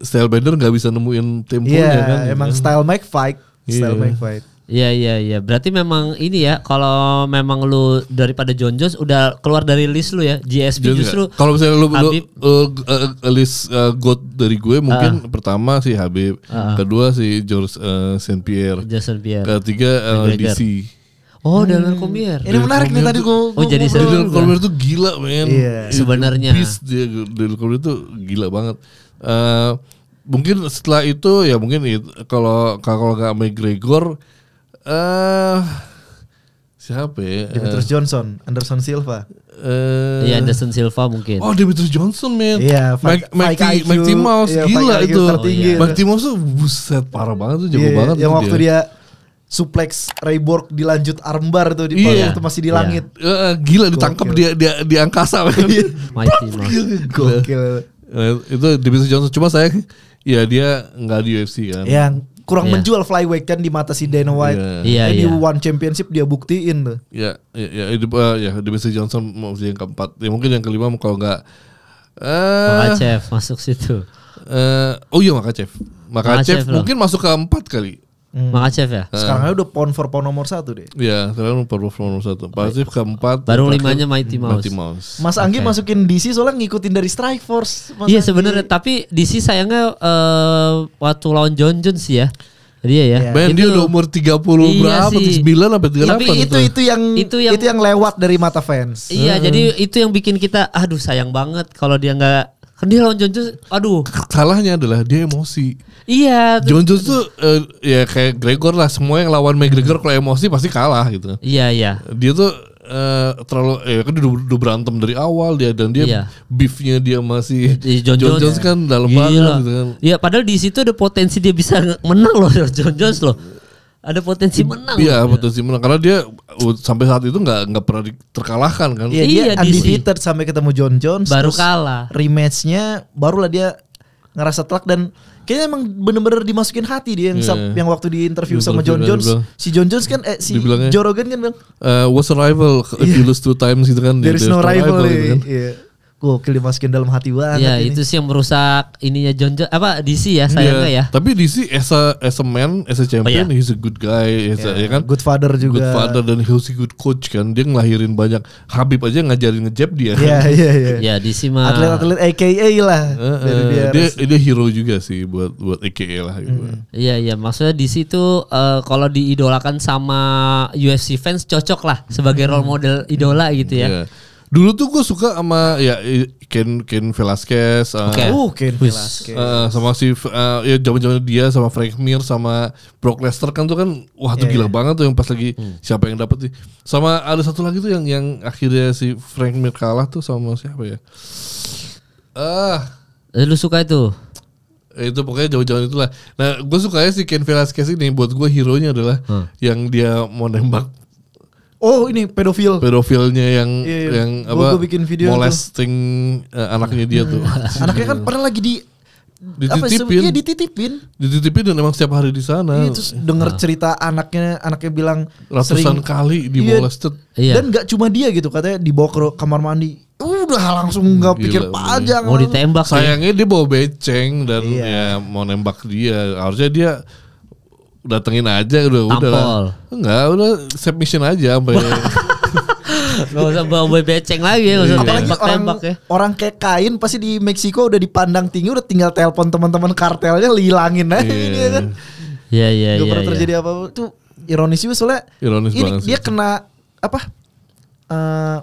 style bender nggak bisa nemuin temponya yeah, kan. Gitu emang kan? style Mike fight, yeah. style Mike fight. Iya iya iya. Berarti memang ini ya kalau memang lu daripada John Jones udah keluar dari list lu ya. GSB John justru. Kalau misalnya lu, Habib, lu uh, uh, list uh, eh, God dari gue mungkin uh, pertama si Habib, uh, kedua si George uh, Saint Pierre. Saint Pierre. Ketiga uh, DC. Oh, hmm. Daniel Cormier. Ini menarik nih tadi gue. Oh, jadi Daniel Cormier tuh gila, men. Iya. Sebenarnya. Beast dia Daniel Cormier tuh gila banget. Eh, mungkin setelah itu ya mungkin kalau kalau nggak McGregor eh uh, siapa ya? Demetrius uh, Johnson, Anderson Silva. Eh uh, ya Anderson Silva mungkin. Oh, Demetrius Johnson, man. Iya, Mike Mouse yeah, gila itu. Tertinggi. Oh, iya. Mouse tuh buset parah banget tuh, jago yeah, banget. Yang waktu dia, dia suplex Rayborg dilanjut armbar tuh di yeah. Iya. itu masih di iya. langit. Yeah. Uh, eh, gila ditangkap dia, dia di angkasa. Iya. Mighty Mouse. Gokil. Eh, itu divisi Johnson cuma saya ya dia nggak di UFC kan. Yang kurang yeah. menjual flyweight kan di mata si Dana White. Iya. Yeah. Yeah, yeah. Di iya. One Championship dia buktiin tuh. Iya, iya, ya, itu eh, ya divisi Johnson mau yang keempat. Ya mungkin yang kelima kalau nggak eh Makachev masuk situ. Uh, oh iya Makachev. Makachev, mungkin loh. masuk keempat kali. Hmm. Mang Acef ya. Eh. Sekarang aja udah pon for pon nomor satu deh. Iya, sekarang pon for pon nomor satu. Pasif keempat. Baru limanya Mighty Mouse. Mighty Mouse. Mas Anggi okay. masukin DC soalnya ngikutin dari Strike Force. Iya sebenarnya, tapi DC sayangnya uh, waktu lawan John Jones sih ya. Dia ya. Iya, ben itu, dia udah umur 30 iya berapa? Sih. 9 apa 38. Tapi itu ya? itu yang, itu yang itu yang lewat dari mata fans. Iya, hmm. jadi itu yang bikin kita aduh sayang banget kalau dia nggak dia lawan John Jones, aduh. Salahnya adalah dia emosi. Iya. John Jones tuh uh, ya kayak Gregor lah. Semua yang lawan McGregor kalau emosi pasti kalah gitu. Iya iya. Dia tuh uh, terlalu eh kan dia udah berantem dari awal dia dan dia iya. beefnya dia masih John, John Jones, kan dalam iya. banget gitu kan. Iya padahal di situ ada potensi dia bisa menang loh John Jones loh ada potensi iya, menang. Iya, kan? potensi menang karena dia uh, sampai saat itu nggak nggak pernah terkalahkan kan. Iya, dia iya, undefeated di sampai ketemu John Jones. Baru kalah. rematch Rematchnya barulah dia ngerasa telak dan kayaknya emang bener-bener dimasukin hati dia yang yeah. Iya. yang waktu di interview sama John Jones. Dibilang. Si John Jones kan eh si Joe Rogan kan bilang uh, was a rival if yeah. you lose two times gitu kan. There is no rival. rival gitu iya, kan. Gokil dimasukin dalam hati banget. Ya itu sih yang merusak ininya John, John apa DC ya sayangnya yeah. ya. Tapi DC as a as a man, as a champion, oh, yeah. he's a good guy, yeah. a, iya. ya kan. Good father juga. Good father dan he's a good coach kan. Dia ngelahirin banyak Habib aja ngajarin ngejab dia. Iya iya iya. Ya DC mah. Atlet-atlet AKA lah. Uh, uh, dia, dia, dia hero juga sih buat buat AKA lah. Gitu. Hmm. Iya gitu. iya maksudnya DC tuh uh, kalau diidolakan sama UFC fans cocok lah sebagai role model idola gitu ya. Yeah. Dulu tuh gue suka sama ya Ken Ken Velasquez, uh, okay. uh, oh, Ken Velasquez. Uh, sama si uh, ya zaman-zaman dia sama Frank Mir sama Brock Lesnar kan tuh kan wah tuh yeah, gila yeah. banget tuh yang pas lagi hmm. siapa yang dapet sih. Sama ada satu lagi tuh yang yang akhirnya si Frank Mir kalah tuh sama siapa ya? Ah, uh, lu suka itu? Eh, itu pokoknya jauh-jauh itulah. Nah, gue sukanya si Ken Velasquez ini buat gue hero nya adalah hmm. yang dia mau nembak Oh ini pedofil. Pedofilnya yang yeah, iya. yang apa? Gua bikin video molesting itu. Eh, anaknya dia tuh. anaknya kan pernah lagi di dititipin. Iya dititipin. Dititipin dan emang setiap hari di sana. Iya, terus denger nah. cerita anaknya, anaknya bilang ratusan sering, kali iya, di molested. Iya. Dan gak cuma dia gitu, katanya dibawa ke kamar mandi. Udah langsung hmm, nggak pikir panjang. Mau ditembak. Ya? Sayangnya ya. dia bawa beceng dan iya. ya mau nembak dia. Harusnya dia datengin aja udah Tampol. udah enggak udah submission aja sampai Gak usah bawa beceng lagi, ya, gak usah iya. tembak-tembak ya. orang, ya. Orang kayak kain pasti di Meksiko udah dipandang tinggi, udah tinggal telepon teman-teman kartelnya hilangin aja yeah. kan. Iya iya iya. pernah iya. terjadi apa apa. Itu ironis juga soalnya. Ironis ini Dia sih. kena apa? Uh,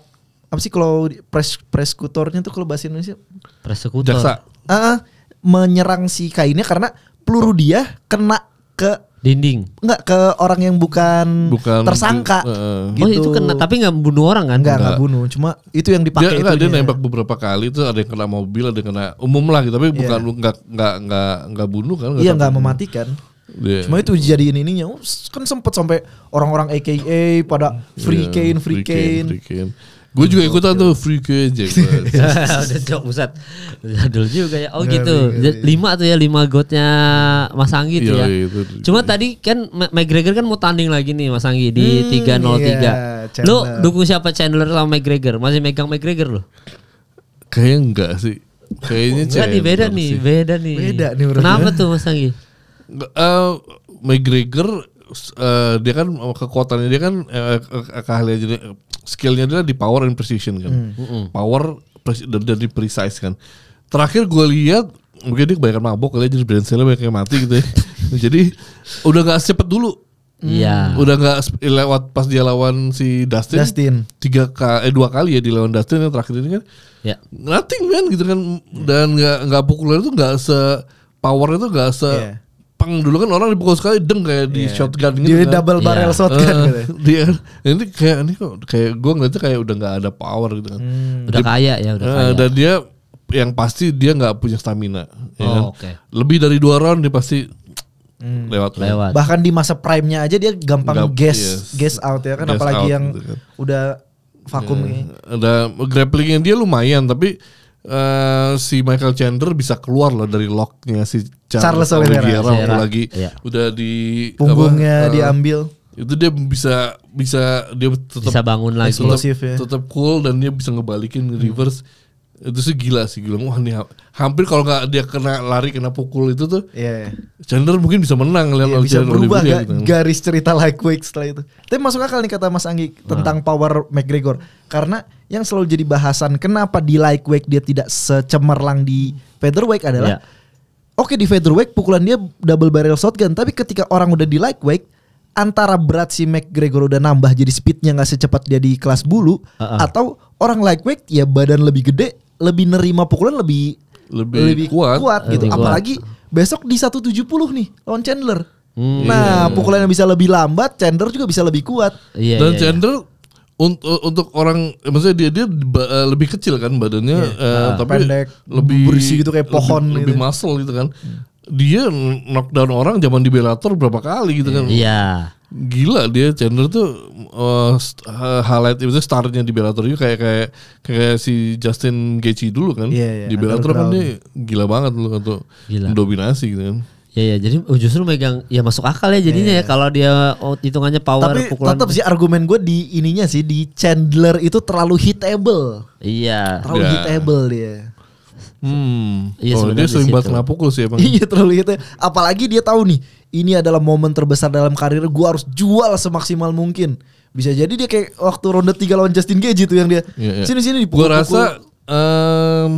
apa sih kalau pres preskutornya tuh kalau bahasa Indonesia? preskutor Jaksa. Uh, menyerang si kainnya karena peluru dia kena ke Dinding. Enggak ke orang yang bukan, bukan tersangka. Uh, gitu. Oh itu kena tapi nggak bunuh orang kan? Enggak, enggak bunuh. Cuma itu yang dipakai dia, dia nembak beberapa kali itu ada yang kena mobil, ada yang kena umum lah gitu. Tapi yeah. bukan enggak enggak enggak enggak bunuh kan? iya, enggak mematikan. Yeah. Cuma itu jadiin ininya kan sempet sampai orang-orang AKA pada free yeah, cane, free, free cane. cane, free cane. Gue juga ikutan tuh free aja. Udah cok pusat. Jadul juga ya. Oh gitu. Lima tuh ya lima godnya Mas Anggi tuh iya, ya. Iya, Cuma tadi kan McGregor kan mau tanding lagi nih Mas Anggi di hmm, tiga nol tiga. Iya, lo dukung siapa Chandler sama McGregor? Masih megang McGregor lo? Kayaknya enggak sih. Kayaknya enggak Kan beda nih, beda nih. Beda nih Kenapa tuh Mas Anggi? Uh, McGregor uh, dia kan kekuatannya dia kan uh, eh, keahlian skillnya dia di power and precision kan. Mm. Power dan, dan precise kan. Terakhir gue lihat mungkin dia kebanyakan mabok kali ya, jadi brand sale banyak yang mati gitu ya. jadi udah gak cepet dulu. Iya. Hmm. Udah gak lewat pas dia lawan si Dustin. Dustin. Tiga k eh dua kali ya di lawan Dustin yang terakhir ini kan. Ya. Nothing man gitu kan dan nggak nggak pukulannya itu nggak se power itu nggak se yeah pang dulu kan orang dipukul sekali deng kayak di yeah. Iya, gitu kan. iya. eh, shotgun gitu. Jadi kan. double barrel yeah. shotgun uh, gitu. Dia ini kayak ini kok kayak gua ngeliatnya kayak udah nggak ada power gitu kan. Hmm. Udah kaya ya udah uh, kaya. Dan dia yang pasti dia nggak punya stamina. Ya oh, kan? okay. Lebih dari dua round dia pasti hmm. lewat kan? lewat bahkan di masa prime-nya aja dia gampang Gap, guess yes. guess out ya kan guess apalagi out, yang gitu kan. udah vakum yeah. ini udah grapplingnya dia lumayan tapi Uh, si Michael Chandler bisa keluar lah dari locknya si Charles, Charles Oliveira, Oliveira. lagi iya. udah di punggungnya apa, uh, diambil itu dia bisa bisa dia tetap bisa bangun lagi eh, tetap, ya. cool dan dia bisa ngebalikin hmm. reverse itu sih gila sih gila wah nih hampir kalau nggak dia kena lari kena pukul itu tuh yeah. Iya. Chandler mungkin bisa menang lihat yeah, bisa berubah ga, gitu. Kan. garis cerita lightweight setelah itu tapi masuk akal nih kata Mas Anggi nah. tentang power McGregor karena yang selalu jadi bahasan kenapa di lightweight dia tidak secemerlang di featherweight adalah yeah. oke okay, di featherweight pukulan dia double barrel shotgun tapi ketika orang udah di lightweight antara berat si McGregor udah nambah jadi speednya nggak secepat dia di kelas bulu uh -uh. atau orang lightweight ya badan lebih gede lebih nerima pukulan lebih lebih, lebih kuat, kuat gitu. kuat. Apalagi besok di 170 nih lawan Chandler. Hmm. Nah, iya. pukulan yang bisa lebih lambat, Chandler juga bisa lebih kuat. Yeah, Dan yeah, iya. Chandler yeah. untuk untuk orang ya maksudnya dia dia eh, lebih kecil kan badannya yeah. eh, nah, tapi pendek, lebih berisi gitu kayak pohon lebih, gitu. lebih muscle gitu kan. Dia knockdown orang zaman di Bellator berapa kali gitu kan. Iya gila dia Chandler tuh uh, highlight itu starnya di Bellator juga kayak kayak kayak si Justin Gaethje dulu kan yeah, yeah, di Bellator kan dia gila banget loh untuk gila. mendominasi gitu kan Ya ya, jadi oh, justru megang ya masuk akal ya jadinya yeah. ya iya. kalau dia oh, hitungannya power Tapi pukulan. tetap sih argumen gue di ininya sih di Chandler itu terlalu hitable. Iya. Terlalu yeah. hitable dia. Hmm. Iya, oh, dia sering banget kena pukul sih emang. Iya, terlalu hitable. Apalagi dia tahu nih ini adalah momen terbesar dalam karir gue harus jual semaksimal mungkin bisa jadi dia kayak waktu ronde 3 lawan Justin Gage itu yang dia yeah, iya. sini sini dipukul gue rasa um,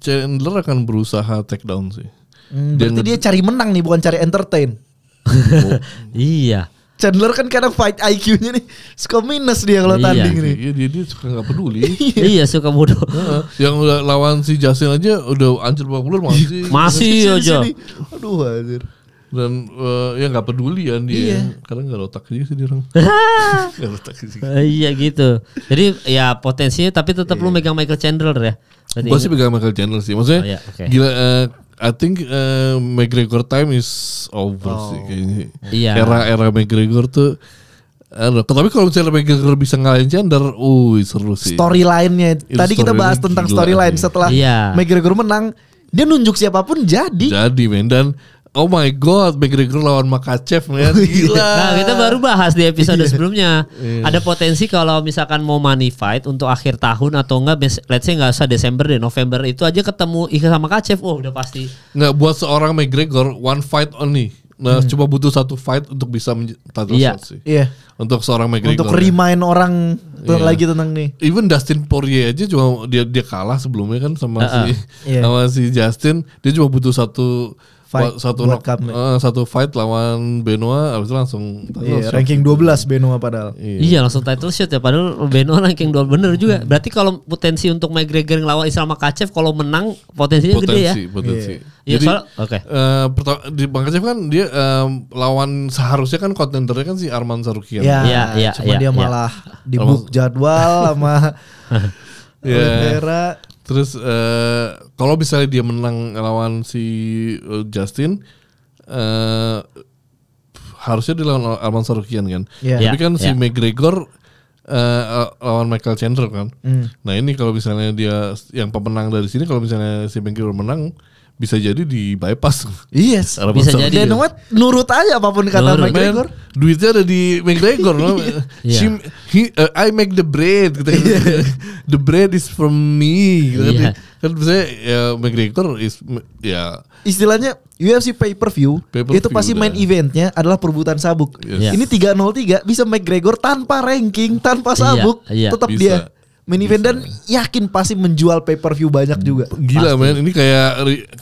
Chandler akan berusaha take down sih hmm, berarti dia cari menang nih bukan cari entertain oh. iya Chandler kan kadang fight IQ-nya nih suka minus dia kalau iya. tanding nih. Iya dia, dia suka nggak peduli. Iya. iya suka bodoh. Nah, yang udah lawan si Justin aja udah anjir berapa bulan masih masih aja. Sini. Aduh anjir dan uh, ya nggak peduli ya dia iya. karena nggak otak juga sih dia orang nggak otak sih eh, iya gitu jadi ya potensinya tapi tetap iya. lu megang Michael Chandler ya gue sih megang Michael Chandler sih maksudnya oh, iya. okay. gila uh, I think uh, McGregor time is over oh. sih kayaknya iya. era era McGregor tuh Aduh, tapi kalau misalnya McGregor bisa ngalahin Chandler, uh seru sih. Storyline-nya. Tadi story kita bahas tentang storyline setelah iya. McGregor menang, dia nunjuk siapapun jadi. Jadi men dan Oh my god, McGregor lawan Makachev man. Oh, iya. Gila. Nah, kita baru bahas di episode iya. sebelumnya. Yeah. Ada potensi kalau misalkan mau money fight untuk akhir tahun atau enggak let's say enggak usah Desember deh, November itu aja ketemu Ika sama Makachev. Oh, udah pasti. Nah, buat seorang McGregor one fight only. Nah, hmm. cuma butuh satu fight untuk bisa menjadi iya. yeah. sih. Iya. Yeah. Untuk seorang McGregor. Untuk ya. remind orang yeah. lagi tentang nih. Even Dustin Poirier aja cuma dia dia kalah sebelumnya kan sama uh -uh. si yeah. sama si Justin, dia cuma butuh satu fight satu buat knock, uh, satu fight lawan Benoa abis itu langsung ranking iya, shot. ranking 12 Benoa padahal. Iya. iya, langsung title shot ya padahal Benoa ranking 12 bener juga. Hmm. Berarti kalau potensi untuk McGregor ngelawan Islam Makachev kalau menang potensinya potensi, gede ya. Potensi. potensi. Iya. Iya, Jadi, oke. Okay. Uh, eh, di Makachev kan dia um, lawan seharusnya kan kontendernya kan si Arman Sarukian. Iya, iya, ya, cuma ya, dia malah ya. di jadwal sama Oliveira Terus uh, kalau misalnya dia menang lawan si eh, Justin uh, harusnya dilawan lawan Sarukian kan. Yeah. Tapi kan yeah. si iya. McGregor uh, lawan Michael Chandler kan. Mm. Nah, ini kalau misalnya dia yang pemenang dari sini kalau misalnya si McGregor menang bisa jadi di bypass. Yes. bisa jadi. Dan what nurut aja apapun kata nurut. McGregor. Man, duitnya ada di McGregor no? yeah. She, he, uh, I make the bread. Gitu. Iya. the bread is from me. Gitu. Kan. Yeah. Kan biasanya ya McGregor is ya. Istilahnya UFC pay per view, pay -per itu pasti main eventnya adalah perbutan sabuk. Yes. Yes. Ini 303 bisa McGregor tanpa ranking, tanpa iya, sabuk, yeah. Yeah. tetap bisa. dia Mini Bisa. Gitu. dan yakin pasti menjual pay per view banyak juga. Gila men, ini kayak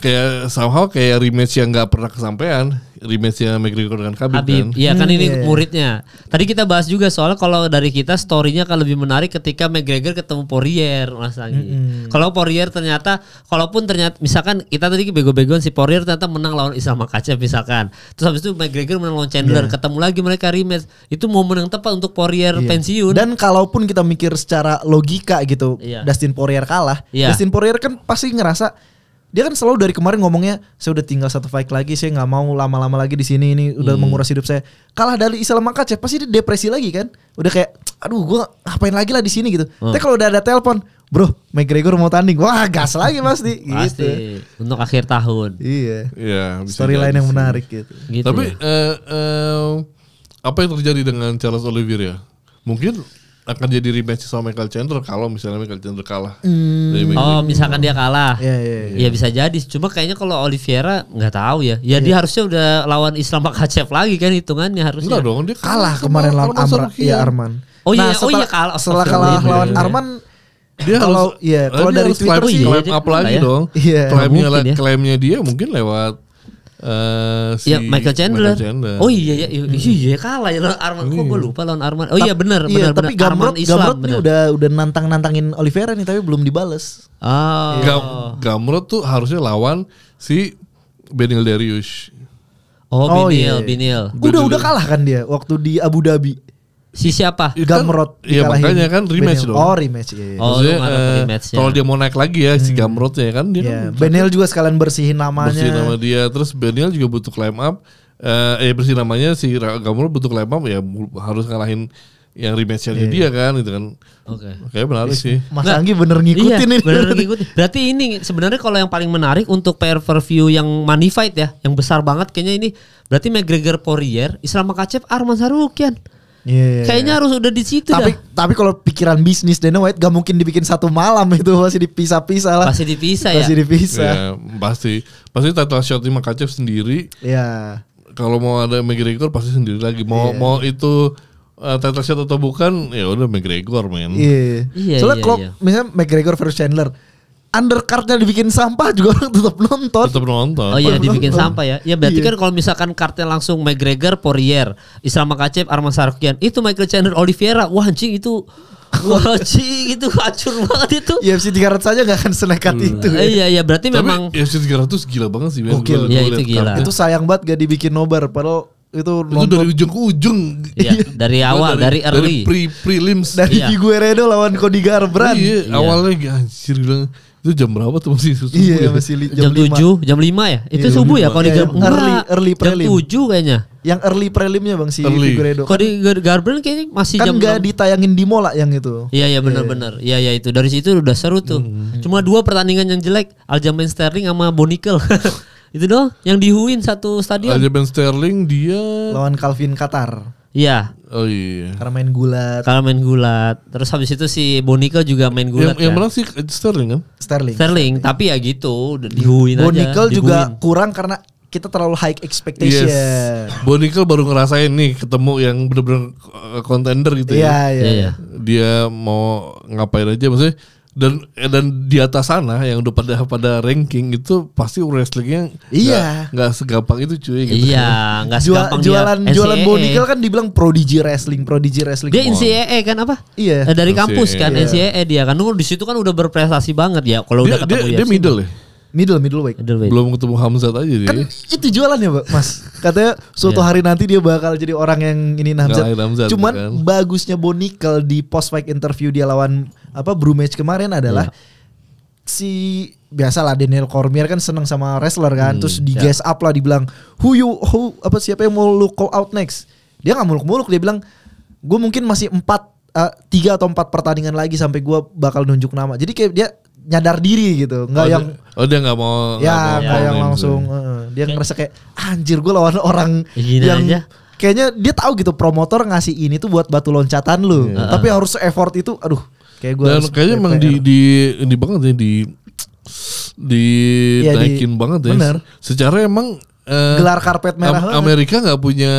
kayak somehow kayak rematch yang nggak pernah kesampaian rematchnya McGregor dengan Khabib, Khabib. kan? Iya kan ini hmm, yeah. Iya. muridnya. Tadi kita bahas juga soalnya kalau dari kita storynya akan lebih menarik ketika McGregor ketemu Poirier Mas lagi. Hmm. Kalau Poirier ternyata kalaupun ternyata misalkan kita tadi bego-begoan si Poirier ternyata menang lawan Islam Makachev misalkan. Terus habis itu McGregor menang lawan Chandler, yeah. ketemu lagi mereka rematch. Itu momen yang tepat untuk Poirier yeah. pensiun. Dan kalaupun kita mikir secara logika gitu, yeah. Dustin Poirier kalah, yeah. Dustin Poirier kan pasti ngerasa dia kan selalu dari kemarin ngomongnya saya udah tinggal satu fight lagi, saya nggak mau lama-lama lagi di sini ini udah hmm. menguras hidup saya. Kalah dari Islam Makachev ya, pasti dia depresi lagi kan. Udah kayak aduh gue ngapain lagi lah di sini gitu. Hmm. Tapi kalau udah ada telepon, bro McGregor mau tanding wah gas lagi pasti gitu pasti untuk akhir tahun iya iya lain yang menarik gitu, gitu tapi ya. uh, uh, apa yang terjadi dengan Charles Oliveira? mungkin akan jadi rematch sama Michael Chandler kalau misalnya Michael Chandler kalah. Mm. Oh, misalkan dia kalah. Iya, iya, iya. Ya bisa jadi. Cuma kayaknya kalau Oliveira nggak tahu ya. Ya, ya. dia iya. harusnya udah lawan Islam Makhachev lagi kan hitungannya harusnya. Enggak dong, dia kalah, kemarin lawan Amra, ya Arman. Oh iya, nah, oh iya kalah. Setelah kalah iya, lawan iya, Arman dia kalau ya kalau dari Twitter sih iya, up lagi dong. Iya. Klaimnya klaimnya ya. dia mungkin lewat Eh, si ya Michael Chandler. Michael Chandler. Oh iya iya, hmm. iya kalah ya lawan Arman. Kok gue iya. lupa lawan Arman. Oh iya benar iya, benar tapi benar. Gamrot, Arman Islam. Gamrot nih udah udah nantang nantangin Oliveira nih tapi belum dibales. Ah. Oh. Gamrot tuh harusnya lawan si Benil Darius. Oh, oh Benil, iya. Benil. Udah udah kalah kan dia waktu di Abu Dhabi. Si siapa? Gamrot. Kan- iya makanya kan rematch Benel. dong. Oh rematch. Iya. iya. Oh Maksudnya, uh, eh, rematch Kalau dia mau naik lagi ya hmm. si Gamrot ya kan dia. Yeah. Kan Benel juga sekalian bersihin namanya. Bersihin nama dia. Terus Benel juga butuh climb up. Uh, eh bersihin namanya si Gamrot butuh climb up ya harus ngalahin yang rematchnya yeah. dia iya, iya. kan itu kan. Oke. Okay. okay, menarik sih. Mas nah, Anggi bener ngikutin iya, ini. Bener ngikutin. Berarti ini sebenarnya kalau yang paling menarik untuk pay per view yang money fight ya, yang besar banget kayaknya ini berarti McGregor Poirier, Islam Makachev, Arman Sarukian. Yeah. Iya, iya. Kayaknya harus udah di situ. Tapi dah. tapi kalau pikiran bisnis Dana White gak mungkin dibikin satu malam itu masih dipisah-pisah lah. Masih dipisah ya. Masih dipisah. Yeah, pasti pasti title lima kaca sendiri. Iya. Yeah. Kalau mau ada McGregor pasti sendiri lagi. Mau yeah. mau itu uh, title shot atau bukan ya udah McGregor main. Iya. Yeah. Soalnya yeah, kalau yeah. misalnya McGregor versus Chandler undercardnya dibikin sampah juga orang tetap nonton. Tetap nonton. Oh iya dibikin nonton. Iya. sampah ya. Ya berarti iya. kan kalau misalkan kartnya langsung McGregor, Poirier, Islam Makachev, Arman Sarukian, itu Michael Chandler, Oliveira, wah anjing itu Wah itu hancur banget itu. UFC iya, 300 saja gak akan senekat hmm. itu. Ya. Eh, iya iya berarti Tapi memang UFC 300 gila banget sih. Oke, ya itu gila. Itu sayang banget gak dibikin nobar padahal itu Itu dari ujung ke ujung. Iya, dari awal, dari, dari early. Dari pre prelims. Dari iya. lawan Cody Garbrandt. Iya, iya. awalnya anjir bilang itu jam berapa tuh masih susu? Iya, ya? masih jam, tujuh, jam lima ya? Itu iya, subuh ya kalau di iya, jam early, early prelim. Jam 7 kayaknya. Yang early prelimnya Bang si early. Figueredo. Kalau di kan Garbrand kayaknya masih kan jam enggak ditayangin di mola yang itu. Iya, iya benar-benar. Iya iya. iya, iya itu. Dari situ udah seru tuh. Hmm. Cuma dua pertandingan yang jelek, Aljamain Sterling sama Bonikel. itu doh yang dihuin satu stadion. Aljamain Sterling dia lawan Calvin Qatar. Iya. Oh iya. Karena main gulat. Karena main gulat. Terus habis itu si Bonikel juga main gulat. Yang, yang kan? menang sih Sterling kan? Sterling. Sterling. Sterling. Tapi ya gitu, dihuin aja. juga kurang karena kita terlalu high expectation. Yes. baru ngerasain nih ketemu yang benar-benar eh, kontender gitu ya. Iya iya. iya, iya. Dia mau ngapain aja maksudnya dan eh, dan di atas sana yang udah pada pada ranking itu pasti wrestlingnya iya nggak segampang itu cuy gitu. iya nggak segampang Jual, jualan dia jualan e. bodyguard kan dibilang prodigy wrestling prodigy wrestling dia NCAA e e kan apa iya eh, dari NCAA. kampus kan iya. NCAA dia kan di situ kan udah berprestasi banget ya kalau udah ketemu dia, dia, dia middle ya Middle, middle Middle middleweight. Belum ketemu Hamzat aja dia. Kan itu jualan ya, Mas. Katanya suatu yeah. hari nanti dia bakal jadi orang yang ini Hamzat. Hamzat Cuman gitu kan. bagusnya Bonikel di post fight interview dia lawan apa Brumage kemarin adalah yeah. si biasalah Daniel Cormier kan seneng sama wrestler kan, hmm, terus di yeah. up lah dibilang who you who apa siapa yang mau lu call out next. Dia nggak muluk-muluk dia bilang gue mungkin masih empat uh, tiga atau empat pertandingan lagi sampai gue bakal nunjuk nama. Jadi kayak dia nyadar diri gitu nggak oh, yang dia, oh dia nggak mau ya nggak yang langsung uh, dia kayak, ngerasa kayak ah, anjir gue lawan orang yang aja. kayaknya dia tahu gitu promotor ngasih ini tuh buat batu loncatan lu yeah. Iya. tapi uh harus effort itu aduh kayak gue dan kayaknya emang di di di banget ya di iya, di ya, di, banget ya. Bener. Secara emang uh, gelar karpet merah. Am Amerika nggak punya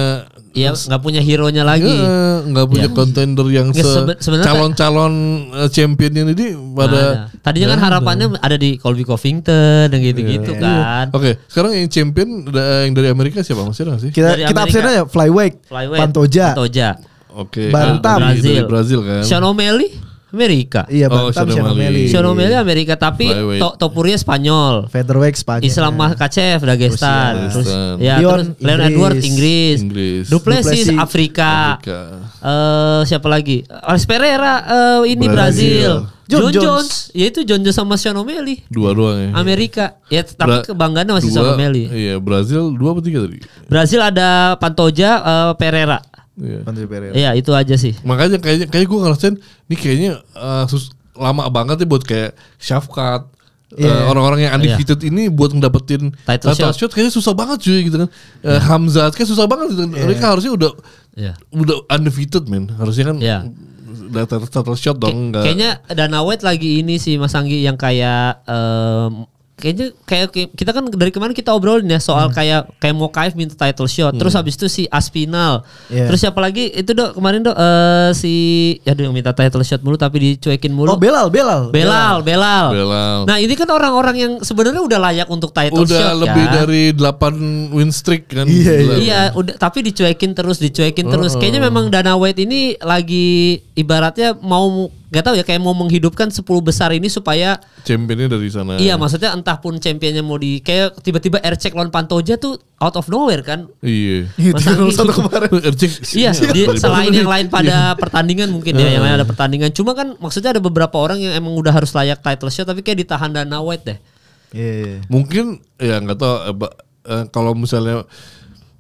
Iya, nggak punya hero-nya lagi. Iya, nggak ya, punya ya. kontender yang se calon-calon eh, champion yang ini pada. Nah, nah. tadinya kan iya. harapannya ada, ada di Colby Covington dan gitu-gitu ya. kan. Oke, okay. sekarang yang champion yang dari Amerika siapa masih sih? Kita dari kita absen aja flyweight, flyweight, Pantoja. Pantoja. Oke. Okay. Bantam. Brazil. Dari Brazil kan. Sean O'Malley. Amerika. Iya, Bantam oh, Xianomeli. Xianomeli Amerika tapi to topurnya Spanyol. Featherweight Spanyol. Islam iya. Makachev Dagestan. terus ya Leon, terus Leon Inggris. Edward Inggris. Inggris. Duplessis Afrika. Afrika. Uh, siapa lagi? Alex Pereira uh, ini Brazil. Brazil. John, John Jones. Jones. Ya itu John Jones sama Sean O'Malley. Dua doang ya. Amerika. Ya tapi Bra kebanggaannya masih dua, Sean O'Malley. Iya, Brazil dua atau tiga tadi? Brazil ada Pantoja, uh, Pereira. Iya. iya. itu aja sih. Makanya kayaknya kayak gue ngerasain ini kayaknya uh, sus, lama banget nih buat kayak Shafkat yeah. Iya, uh, iya. orang-orang yang undefeated yeah. ini buat ngedapetin title, title shot. shot kayaknya susah banget cuy gitu kan. Yeah. Uh, Hamzat kayak susah banget gitu. Kan. Yeah. Mereka harusnya udah yeah. udah undefeated men. Harusnya kan yeah. title shot dong. Kay- kayaknya Dana White lagi ini sih Mas Anggi yang kayak um, kayaknya kayak kita kan dari kemarin kita obrolin ya soal hmm. kayak kayak mau kaif minta title shot hmm. terus habis itu si Aspinal yeah. terus siapa lagi itu dok kemarin dok uh, si ya yang minta title shot mulu tapi dicuekin mulu oh Belal Belal Belal iya. Belal, Belal. nah ini kan orang-orang yang sebenarnya udah layak untuk title udah shot udah lebih ya. dari 8 win streak kan iya, iya iya, udah tapi dicuekin terus dicuekin -uh. terus kayaknya oh. memang Dana White ini lagi ibaratnya mau nggak tahu ya kayak mau menghidupkan 10 besar ini supaya championnya dari sana. Iya, maksudnya entah pun championnya mau di kayak tiba-tiba check lawan Pantoja tuh out of nowhere kan. Iya. iya Masa satu gitu. kemarin. Iya, iya. di, selain yang lain pada iya. pertandingan mungkin ya, yang lain ada pertandingan. Cuma kan maksudnya ada beberapa orang yang emang udah harus layak title shot tapi kayak ditahan dan nawait deh. Iya. Mungkin ya nggak tahu eh, eh, kalau misalnya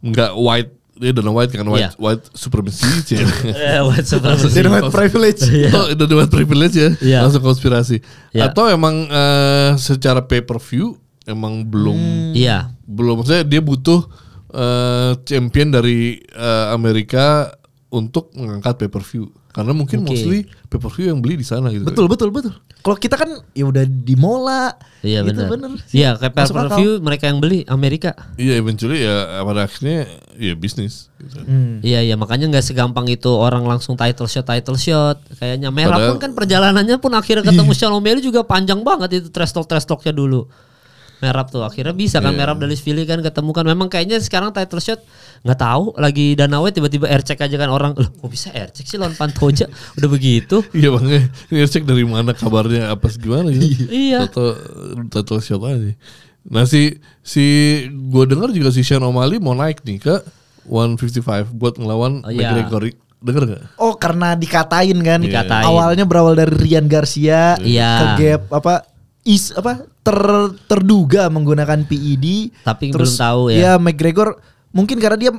nggak White dia Dana White kan white yeah. white supremacy ya. yeah, white supremacy. white privilege. yeah. Oh, Dana white privilege ya. Yeah. Langsung konspirasi. Yeah. Atau emang uh, secara pay per view emang belum hmm. yeah. belum maksudnya dia butuh uh, champion dari uh, Amerika untuk mengangkat pay per view. Karena mungkin, okay. mostly pay view yang beli di sana gitu. Betul, betul, betul. Kalau kita kan ya udah di mola. Iya gitu, benar. Iya, kayak pay per view mereka yang beli Amerika. Iya, eventually ya pada akhirnya ya bisnis. Gitu. Hmm. Iya, iya makanya nggak segampang itu orang langsung title shot, title shot. Kayaknya merah pun kan perjalanannya pun akhirnya ketemu Shalom iya. Bailey juga panjang banget itu trash talk, dulu merap tuh akhirnya bisa kan yeah. merap dari kan ketemukan memang kayaknya sekarang title shot nggak tahu lagi Danawe tiba-tiba air check aja kan orang loh kok bisa air check sih lawan Pantoja udah begitu iya bang air check dari mana kabarnya apa gimana gitu iya atau title shot aja nah si si gue dengar juga si Sean O'Malley mau naik nih ke 155 buat ngelawan oh, iya. McGregor denger gak? Oh karena dikatain kan. Dikatain. Awalnya berawal dari Rian Garcia yeah. ke gap apa is apa ter, terduga menggunakan PED tapi terus, belum tahu ya. Ya McGregor mungkin karena dia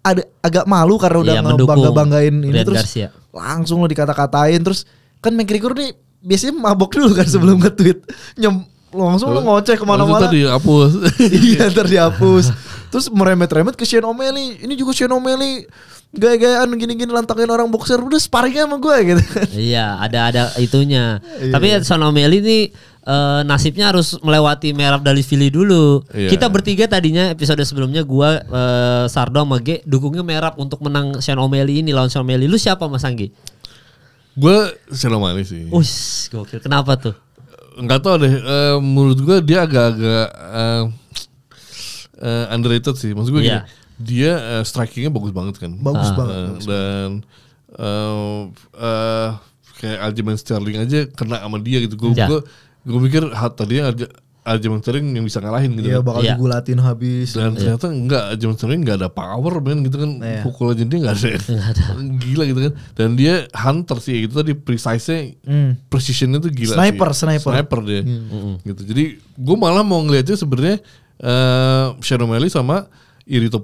ada agak malu karena udah iya, ngebangga-banggain ini terus Garcia. langsung lo dikata-katain terus kan McGregor nih biasanya mabok dulu kan sebelum nge-tweet nyem langsung lo ngoceh kemana-mana tadi dihapus iya ntar dihapus terus meremet-remet ke Shane O'Malley ini juga Shane O'Malley gaya-gayaan gini-gini lantangin orang boxer udah sparringnya sama gue gitu iya ada ada itunya iya, tapi iya. Shane O'Malley ini uh, nasibnya harus melewati Merab Vili dulu. Yeah. Kita bertiga tadinya episode sebelumnya gua uh, Sardo sama G dukungnya Merab untuk menang Sean O'Malley ini lawan Sean O'Malley. Lu siapa Mas Anggi? Gue Sean O'Malley sih. Ush, gokil. Kenapa tuh? Enggak tau deh. Uh, menurut gua dia agak-agak uh, uh, underrated sih. Maksud gue yeah. gini, iya. dia uh, strikingnya bagus banget kan. Bagus uh, banget. Uh, dan uh, uh, kayak Aljamain Sterling aja kena sama dia gitu. Gue ya gue pikir tadinya harga Aljamain Sterling yang bisa ngalahin gitu. Iya kan. bakal yeah. digulatin habis. Dan yeah. ternyata enggak Aljamain Sterling enggak ada power men gitu kan. Yeah. Pukul aja dia enggak ada. gila gitu kan. Dan dia hunter sih gitu tadi precise-nya mm. precision-nya tuh gila sniper, sih. Sniper, sniper. dia. Mm. Gitu. Jadi gue malah mau ngeliatnya sebenarnya uh, Shadow Melly sama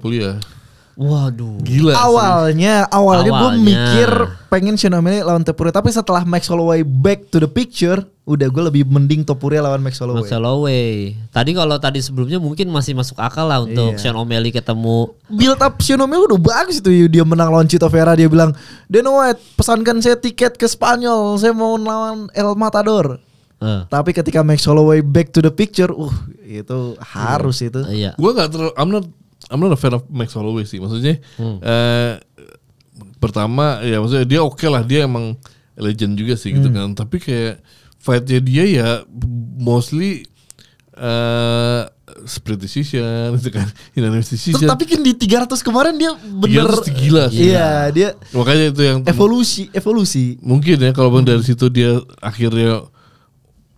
pulia Waduh. Gila. Awalnya, awalnya, awalnya. gue mikir pengen shadow Shinamine lawan Tepuri, tapi setelah Max Holloway back to the picture, udah gue lebih mending Topuria lawan Max Holloway. Max Holloway. Tadi kalau tadi sebelumnya mungkin masih masuk akal lah untuk iya. Sean O'Malley ketemu. Build up Sean O'Malley udah bagus itu dia menang lawan Chito Vera dia bilang, Dan White, pesankan saya tiket ke Spanyol, saya mau lawan El Matador." Uh. Tapi ketika Max Holloway back to the picture, uh itu harus uh. itu. Uh, iya. Gue gak terlalu, I'm not, I'm not a fan of Max Holloway sih. Maksudnya, hmm. uh, pertama ya maksudnya dia oke okay lah, dia emang legend juga sih gitu hmm. kan. Tapi kayak Fightnya dia ya mostly uh, split decision itu kan unanimous decision tapi kan di 300 kemarin dia bener gila sih iya dia makanya itu yang evolusi evolusi mungkin ya kalau bang dari situ dia akhirnya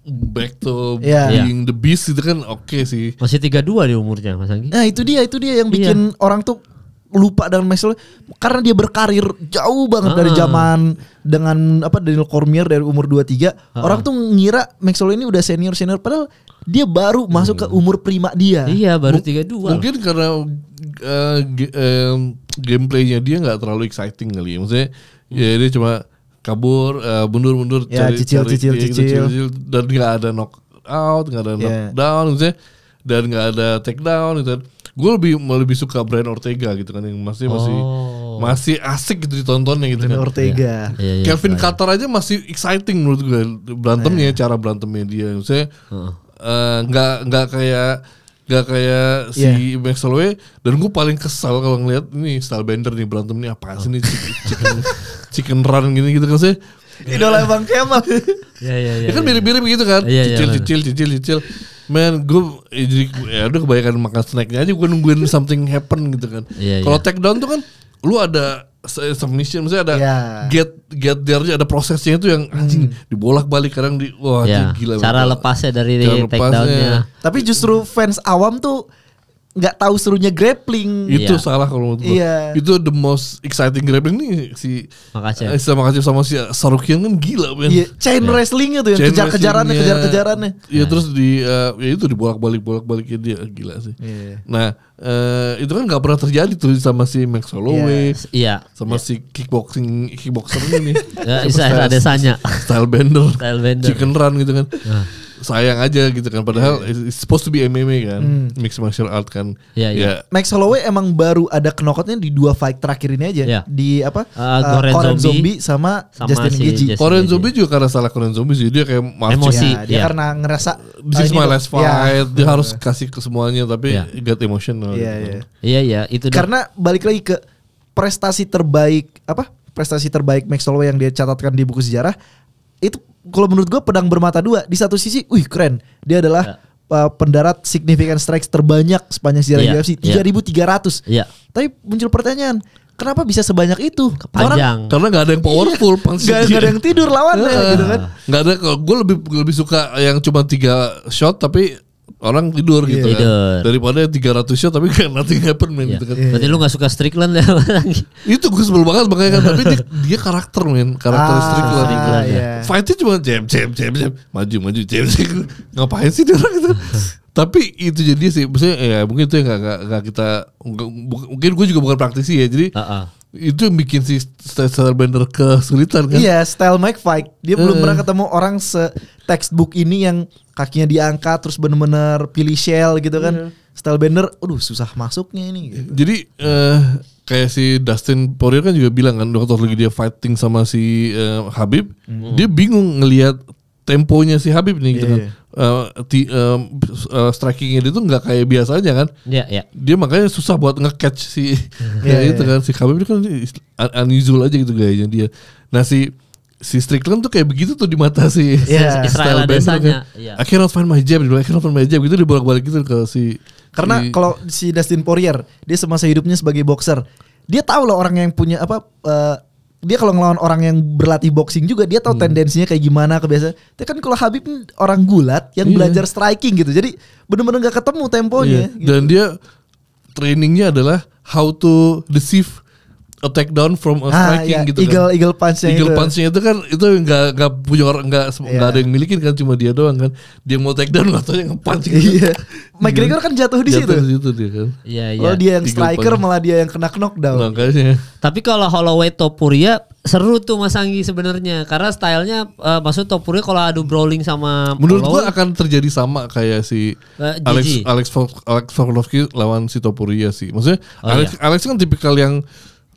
back to yeah. being the beast itu kan oke okay sih masih 32 dia umurnya Mas Anggi nah itu dia itu dia yang iya. bikin yeah. orang tuh lupa dengan Maxwell karena dia berkarir jauh banget uh. dari ah. zaman dengan apa Daniel Cormier dari umur 23 uh. Ah. orang tuh ngira Maxwell ini udah senior senior padahal dia baru masuk ke hmm. umur prima dia iya baru tiga dua mungkin karena uh, uh, gameplaynya dia nggak terlalu exciting kali ya maksudnya hmm. ya dia cuma kabur eh, mundur mundur mundur ya, cari, cicil, cari cicil, cicil. Gitu, cicil cicil dan nggak ada knock out nggak ada yeah. knockdown iya. maksudnya dan nggak ada takedown gitu gue lebih lebih suka Brian Ortega gitu kan yang masih oh. masih masih asik gitu ditontonnya gitu Brian kan. Ortega. Ya. Ya, Carter aja masih exciting menurut gue berantemnya ya. cara berantemnya dia. Saya eh, nggak uh, nggak kayak Gak kayak si yeah. Max Holloway dan gue paling kesal kalau ngeliat ini bender nih berantem nih apa sih oh. nih chicken, chicken run gini gitu kan saya idola Bang Kemal. Iya iya iya. Ya kan iya, iya. mirip-mirip gitu kan. Iya, cicil cicil cicil cicil. Man, gue ya, jadi ya udah kebanyakan makan snacknya aja gue nungguin something happen gitu kan. Yeah, iya. Kalau yeah. take down tuh kan lu ada submission maksudnya ada yeah. get get there ada prosesnya itu yang anjing hmm. dibolak-balik kadang di wah yeah. gila. Cara lepasnya dari take downnya. Tapi justru fans awam tuh nggak tahu serunya grappling. Itu iya. salah kalau menurut Iya. Itu the most exciting grappling nih si makasih ya. Eh, sama si sama si Sarukian kan gila men. Iya, iya. chain yeah. wrestlingnya tuh yang kejar-kejarannya, kejar-kejarannya. ya nah. terus di uh, ya itu dibolak-balik bolak-baliknya dia gila sih. Iya. Nah, uh, itu kan nggak pernah terjadi tuh sama si Max Holloway. Iya. iya. Sama yeah. si kickboxing kickboxer ini nih. Iya, ada sanya. Style bender. Style bender. Chicken run gitu kan. Nah sayang aja gitu kan padahal yeah. Iya. it's supposed to be MMA kan mm. mixed martial art kan iya, iya. ya yeah, yeah. yeah. Max Holloway emang baru ada knockoutnya di dua fight terakhir ini aja yeah. di apa uh, uh, Goren Zombie, Zombie sama, sama Justin si Gaethje Goren Zombie juga karena salah Goren Zombie sih dia kayak maaf ya, dia yeah. karena ngerasa this is my last fight yeah. dia harus kasih ke semuanya tapi yeah. get emotional iya gitu. iya iya iya itu karena dah. balik lagi ke prestasi terbaik apa prestasi terbaik Max Holloway yang dia catatkan di buku sejarah itu kalau menurut gue pedang bermata dua di satu sisi, wih keren, dia adalah ya. uh, pendarat significant strikes terbanyak sepanjang sejarah ya. UFC 3300. Iya. Tapi muncul pertanyaan, kenapa bisa sebanyak itu? Kepanjang. Orang, karena nggak ada yang powerful, iya, gak, ada yang tidur lawannya, uh, gitu kan. Gak ada. gue lebih lebih suka yang cuma tiga shot tapi orang tidur yeah. gitu kan. Tidur. Daripada 300 show tapi kan nothing happen man yeah. Iya. gitu kan. Yeah. Berarti lu gak suka Strickland ya? itu gue sebel banget makanya kan tapi dia, dia karakter men, karakter ah, Strickland. Strickland yeah. Iya. Fightnya cuma jam jam jam jam maju maju jam jam ngapain sih dia orang gitu. tapi itu jadi sih maksudnya ya mungkin itu yang gak, gak, gak kita gak, mungkin gue juga bukan praktisi ya jadi uh -uh itu yang bikin si Bender kesulitan kan? Iya, style Mike Fight. Dia uh. belum eh. pernah ketemu orang se textbook ini yang kakinya diangkat terus bener-bener pilih shell gitu kan. Yeah. Style bender, aduh susah masuknya ini. Gitu. Jadi uh, kayak si Dustin Poirier kan juga bilang kan dokter lagi dia fighting sama si uh, Habib, mm. dia bingung ngelihat temponya si Habib nih gitu yeah. kan. Uh, di, uh, uh, strikingnya dia tuh nggak kayak biasanya kan. Iya, yeah, Yeah. Dia makanya susah buat ngecatch si yeah, ya yeah, itu yeah. kan si Habib itu kan unusual aja gitu gayanya dia. Nah si si Strickland tuh kayak begitu tuh di mata si yeah. Israel Band kan. Yeah. I cannot find my jab, I cannot find my jab gitu dibolak-balik gitu ke si Karena si, kalau si Dustin Poirier, dia semasa hidupnya sebagai boxer, dia tahu loh orang yang punya apa uh, dia kalau ngelawan orang yang berlatih boxing juga dia tahu hmm. tendensinya kayak gimana kebiasa. Tapi kan kalau Habib orang gulat yang yeah. belajar striking gitu. Jadi benar-benar gak ketemu temponya. Yeah. Gitu. Dan dia trainingnya adalah how to deceive a takedown from uh, a ah, striking ah, iya. gitu kan. Eagle punch Eagle itu. punch itu kan itu nggak nggak punya orang nggak yeah. ada yang milikin kan cuma dia doang kan. Dia mau takedown atau yang punch gitu. Iya. iya. McGregor kan jatuh di jatuh situ. Jatuh di situ dia kan. Iya iya. Kalau dia yang striker punch. malah dia yang kena knockdown. Makanya. Tapi kalau Holloway Topuria seru tuh Mas Anggi sebenarnya karena stylenya uh, eh, maksud Topuria kalau adu brawling sama menurut gua akan terjadi sama kayak si uh, Alex Alex Alex Volkovsky lawan si Topuria sih maksudnya oh, Alex iya. Alex kan tipikal yang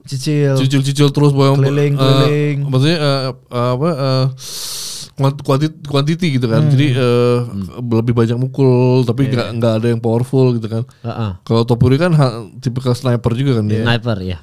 cicil cicil cicil terus boyong keliling uh, keliling maksudnya uh, uh, apa uh, kuantit kuantiti gitu kan hmm. jadi uh, hmm. lebih banyak mukul tapi iya, nggak yeah. nggak ada yang powerful gitu kan uh-uh. kalau Topuri kan tipe tipikal sniper juga kan dia sniper ya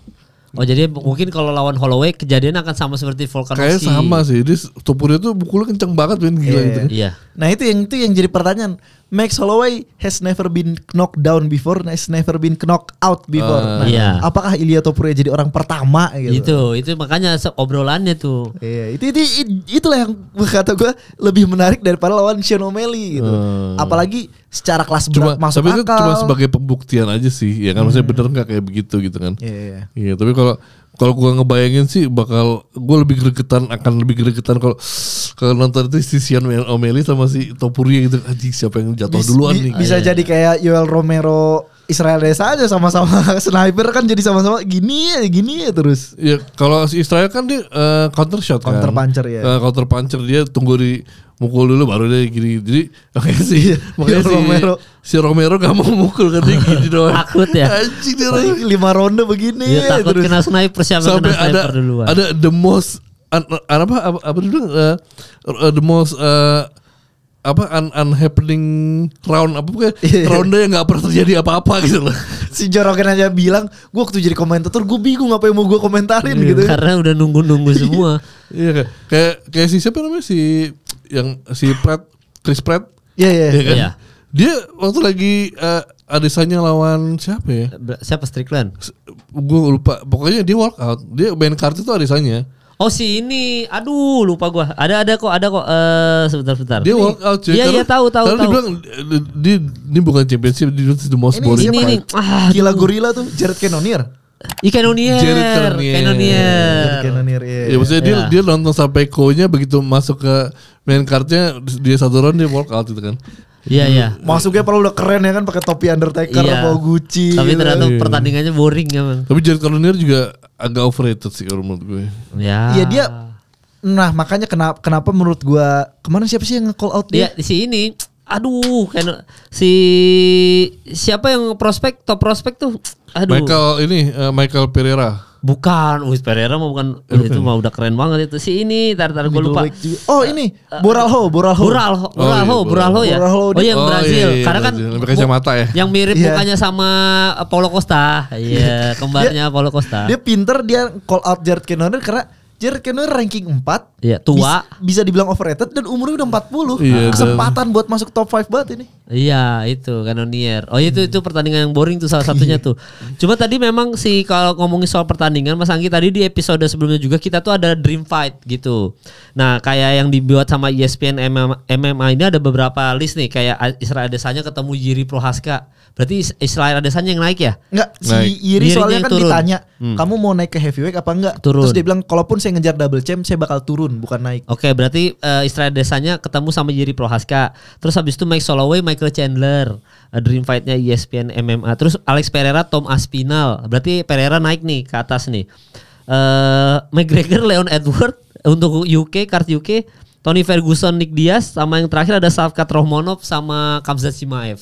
Oh jadi mungkin kalau lawan Holloway kejadian akan sama seperti Volkanovski. Kayak sama sih. Jadi Topuri itu pukulnya kenceng banget kan gila yeah. gitu. Iya. Nah, itu yang itu yang jadi pertanyaan. Max Holloway has never been knocked down before, nah, has never been knocked out before. Uh, nah, iya. Apakah Ilya Topuria jadi orang pertama gitu? Itu, itu makanya obrolannya tuh. Iya, itu, itu, itu itulah yang kata gue lebih menarik daripada lawan Sean O'Malley gitu. Uh. Apalagi secara kelas cuma, berat masuk tapi akal. Tapi itu cuma sebagai pembuktian aja sih, ya kan maksudnya hmm. bener nggak kayak begitu gitu kan? Iya. Yeah, iya. iya, tapi kalau kalau gue ngebayangin sih bakal gue lebih gregetan akan lebih gregetan kalau kalau nonton itu si Sian O'Malley sama si Topuria gitu Aji, siapa yang jatuh Bis, duluan nih bisa iya, iya. jadi kayak Yoel Romero Israel Desa aja sama-sama sniper kan jadi sama-sama gini ya gini ya terus ya kalau si Israel kan dia uh, counter shot kan. counter kan? puncher ya uh, counter puncher dia tunggu di mukul dulu baru dia gini jadi oke iya, iya si makanya si Romero si Romero gak mau mukul kan dia gini doang takut ya anjing dia lagi lima ronde begini ya, takut terus. kena sniper siapa sampai kena sniper ada, duluan ada the most an, an, apa apa, apa dulu uh, uh, the most uh, apa un unhappening round apa bukan roundnya iya. yang nggak pernah terjadi apa-apa gitu loh si Jorogen aja bilang gue waktu jadi komentator gue bingung apa yang mau gue komentarin gitu ya. karena udah nunggu-nunggu semua iya kayak kayak si siapa namanya si yang si Pratt, Chris Pratt. Iya, iya. Iya. Kan? iya. Dia waktu lagi uh, eh, Adesanya lawan siapa ya? Siapa Strickland? Gue lupa. Pokoknya dia walkout. Dia main kartu tuh Adesanya. Oh si ini, aduh lupa gue. Ada ada kok, ada kok. Uh, sebentar sebentar. Dia walk out cuy. Iya iya tahu tahu tahu. Dia bilang dia ini bukan championship, di the most boring. Ini, ini, ini. Ah, Gila gorila tuh Jared Cannonier. Ya Cannonier. Jared Cannonier. Cannonier. Cannonier iya. Ya maksudnya ya. dia iya. dia nonton sampai konya begitu masuk ke main card-nya dia satu round dia walk out gitu kan. Iya iya. Masuknya perlu udah keren ya kan pakai topi Undertaker iya. bawa Gucci. Tapi gitu ternyata iya. pertandingannya boring ya. Man. Tapi Jared Cannonier juga agak overrated sih kalau menurut gue. Iya. Iya dia Nah makanya kenapa, kenapa menurut gue kemarin siapa sih yang nge-call out dia? Iya di sini aduh kan si siapa yang prospek top prospek tuh aduh Michael ini uh, Michael Pereira bukan Luis Pereira mau bukan okay. Iya, itu mau udah keren banget itu si ini tar tar gue lupa oh ini eh, Boralho Boralho Boralho Boralho oh, Boralho, iya, ya oh iya, yang oh, Brazil iya, iya, karena kan Brazil. kan mata ya yang mirip yeah. mukanya sama eh, Paulo Costa iya yeah, kembarnya Paulo Costa dia pinter dia call out Jared Cannonier karena Jared karena ranking 4 Iya, tua. Bisa, bisa dibilang overrated dan umurnya udah 40. Iya, Kesempatan buat masuk top 5 banget ini. Iya, itu Kanonier. Oh, itu itu pertandingan yang boring tuh salah satunya tuh. Cuma tadi memang si kalau ngomongin soal pertandingan Mas Anggi tadi di episode sebelumnya juga kita tuh ada dream fight gitu. Nah, kayak yang dibuat sama ESPN MMA ini ada beberapa list nih kayak Israel Adesanya ketemu Yiri Prohaska. Berarti Israel Adesanya yang naik ya? Enggak, si Yiri soalnya kan turun. ditanya, hmm. "Kamu mau naik ke heavyweight apa enggak?" Turun. Terus dia bilang, "Kalaupun saya ngejar double champ saya bakal turun bukan naik. Oke, okay, berarti uh, eh, istilah desanya ketemu sama Jerry Prohaska. Terus habis itu Mike Soloway, Michael Chandler, uh, dream Fightnya ESPN MMA. Terus Alex Pereira, Tom Aspinall. Berarti Pereira naik nih ke atas nih. Uh, McGregor, Leon Edward untuk UK, kart UK, Tony Ferguson, Nick Diaz, sama yang terakhir ada Safkat Rohmonov sama Kamzat Simaev.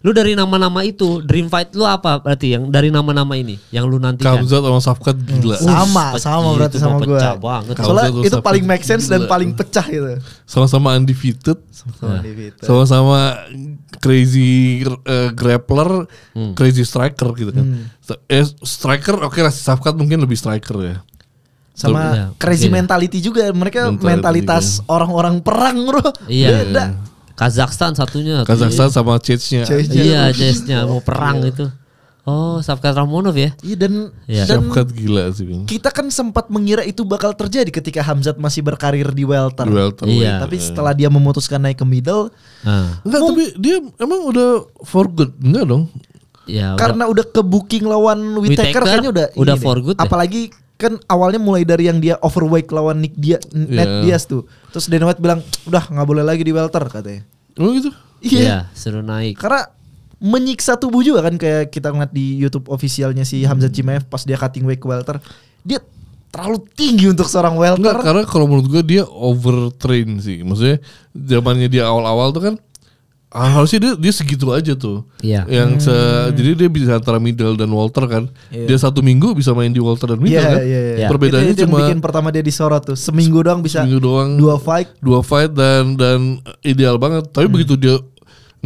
Lu dari nama-nama itu dream fight lu apa berarti yang dari nama-nama ini yang lu nanti Kamzat sama Safkat gila. Sama, Ush, sama iya, berarti sama gue. banget. Soalnya itu Safkat paling make sense gila. dan paling pecah gitu. Sama-sama undefeated. Sama-sama crazy uh, grappler, hmm. crazy striker gitu kan. Hmm. Eh, striker oke okay lah Safkat mungkin lebih striker ya sama ya, crazy iya. mentality juga mereka mentalitas orang-orang perang bro iya. beda Kazakhstan satunya. Kazakhstan iya. sama Chechnya. Iya, Chechnya mau perang itu. Oh, Sabkat Ramonov ya? Iya dan, ya. dan Safkat gila sih. Bang. Kita kan sempat mengira itu bakal terjadi ketika Hamzat masih berkarir di welter. Di welter iya. iya. Tapi setelah dia memutuskan naik ke middle, ah. enggak, tapi dia emang udah for good enggak dong? Ya, karena udah, udah ke booking lawan Whitaker, Whitaker kayaknya udah udah ini for good. Apalagi ya? kan awalnya mulai dari yang dia overweight lawan Nick dia yeah. Ned iya. Diaz tuh. Terus Dana White bilang, "Udah nggak boleh lagi di welter," katanya. Oh gitu. Iya, yeah. yeah, seru naik. Karena menyiksa tubuh juga kan kayak kita ngeliat di YouTube officialnya si Hamzah Chimaev pas dia cutting weight ke welter, dia terlalu tinggi untuk seorang welter. Enggak, karena kalau menurut gue dia overtrain sih. Maksudnya zamannya dia awal-awal tuh kan Ah, harusnya dia, dia segitu aja tuh. Iya. Yang se, hmm. jadi dia bisa antara Middle dan Walter kan. yeah. Dia satu minggu bisa main di Walter dan Middle yeah, kan. yeah, yeah. Perbedaannya itu, itu cuma yang bikin pertama dia disorot tuh. Seminggu doang bisa. Seminggu doang. Dua fight. Dua fight dan dan ideal banget. Tapi hmm. begitu dia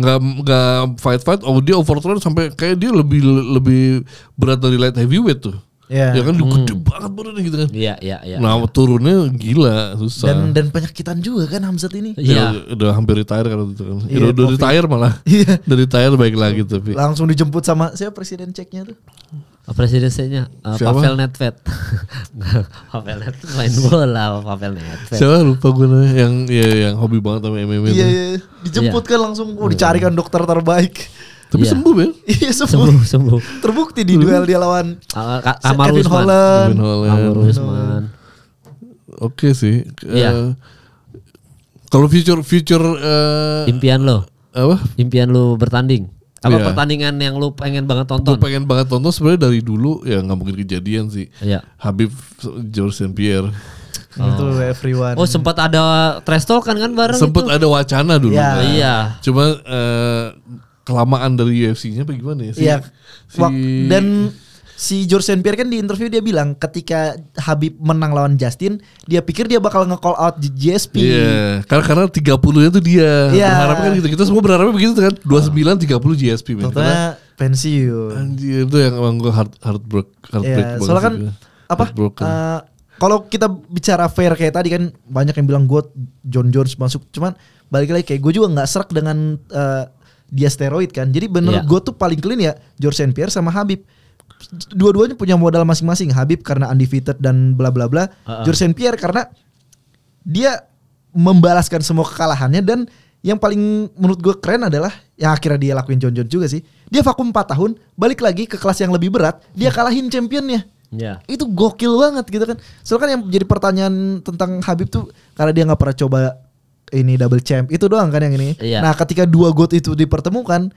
nggak nggak fight fight, oh dia overturn sampai kayak dia lebih lebih berat dari light heavyweight tuh. Ya, ya kan lu hmm. gede banget badannya gitu kan. Iya, iya, iya. Nah, turunnya gila, susah. Dan dan penyakitan juga kan Hamzat ini. Iya. Ya, udah hampir retire kan itu kan. Iya, udah retire malah. Iya. Udah retire baik lagi tapi. Langsung dijemput sama siapa presiden ceknya tuh? Oh, presiden ceknya uh, Pavel Nedved. Pavel Nedved main bola Pavel Nedved. Siapa lupa gue nih yang ya, yang hobi banget sama MMA. Iya, iya, iya. Dijemput iya. kan langsung oh, dicarikan dokter terbaik. Tapi ya. sembuh Bel. Iya sembuh. sembuh. Sembuh. Terbukti di duel dia lawan uh, Kevin Holland. Kevin Holland. Oke okay sih. Iya. Uh, kalau future future uh, impian lo apa? Impian lo bertanding apa ya. pertandingan yang lo pengen banget tonton? Gue pengen banget tonton sebenarnya dari dulu ya nggak mungkin kejadian sih. Iya. Habib George Saint Pierre. Oh. Itu everyone. Oh sempat ada trestol kan kan bareng Sempat ada wacana dulu. Iya. Kan. Yeah. Cuma uh, kelamaan dari UFC-nya bagaimana ya? Si, iya. Si... Dan si George St. Pierre kan di interview dia bilang ketika Habib menang lawan Justin, dia pikir dia bakal nge-call out JSP. Iya, karena karena 30-nya tuh dia. ya. Berharap kan gitu. Kita semua berharap begitu kan. 29 30 JSP. Ternyata pensiun. Anjir, itu yang emang gue heart, heartbreak, heartbreak ya, Soalnya kan juga. apa? Uh, kalau kita bicara fair kayak tadi kan banyak yang bilang gue John Jones masuk cuman balik lagi kayak gue juga nggak serak dengan uh, dia steroid kan. Jadi bener yeah. gue tuh paling clean ya George St. Pierre sama Habib. Dua-duanya punya modal masing-masing. Habib karena undefeated dan bla bla bla. Uh -uh. George St. Pierre karena dia membalaskan semua kekalahannya dan yang paling menurut gue keren adalah yang akhirnya dia lakuin John John juga sih. Dia vakum 4 tahun, balik lagi ke kelas yang lebih berat, dia hmm. kalahin championnya. Yeah. Itu gokil banget gitu kan. Soalnya kan yang jadi pertanyaan tentang Habib tuh karena dia nggak pernah coba ini double champ itu doang kan yang ini. Iya. Nah ketika dua god itu dipertemukan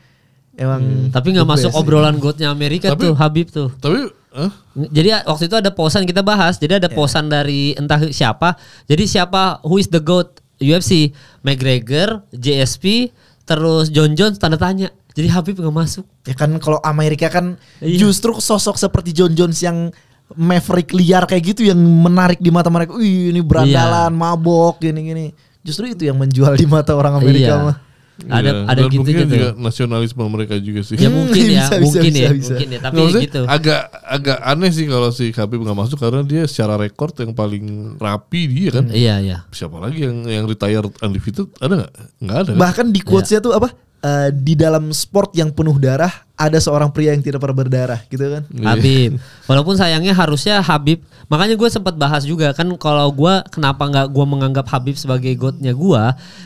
emang. Hmm, tapi nggak masuk obrolan godnya Amerika tapi, tuh Habib tuh. Tapi Huh? Eh? Jadi ah, waktu itu ada posan kita bahas. Jadi ada yeah. dari entah siapa. Jadi siapa who is the goat UFC? McGregor, JSP, terus John Jones tanda tanya. Jadi Habib nggak masuk. Ya kan kalau Amerika kan iya. justru sosok seperti John Jones yang Maverick liar kayak gitu yang menarik di mata mereka. Wih ini berandalan, iya. mabok gini-gini justru itu yang menjual di mata orang Amerika iya. mah. Ada ya, ada gitu mungkin gitu. juga nasionalisme mereka juga sih. Ya hmm, mungkin ya, bisa, mungkin bisa, ya, bisa, mungkin bisa. ya, tapi ya Maksudnya, gitu. Agak agak aneh sih kalau si Habib nggak masuk karena dia secara rekor yang paling rapi dia kan. Iya, iya. Siapa lagi yang yang retired undefeated ada nggak? Nggak ada. Kan? Bahkan di quotesnya iya. tuh apa? uh, di dalam sport yang penuh darah ada seorang pria yang tidak pernah berdarah gitu kan iya. Habib walaupun sayangnya harusnya Habib makanya gue sempat bahas juga kan kalau gue kenapa nggak gue menganggap Habib sebagai godnya gue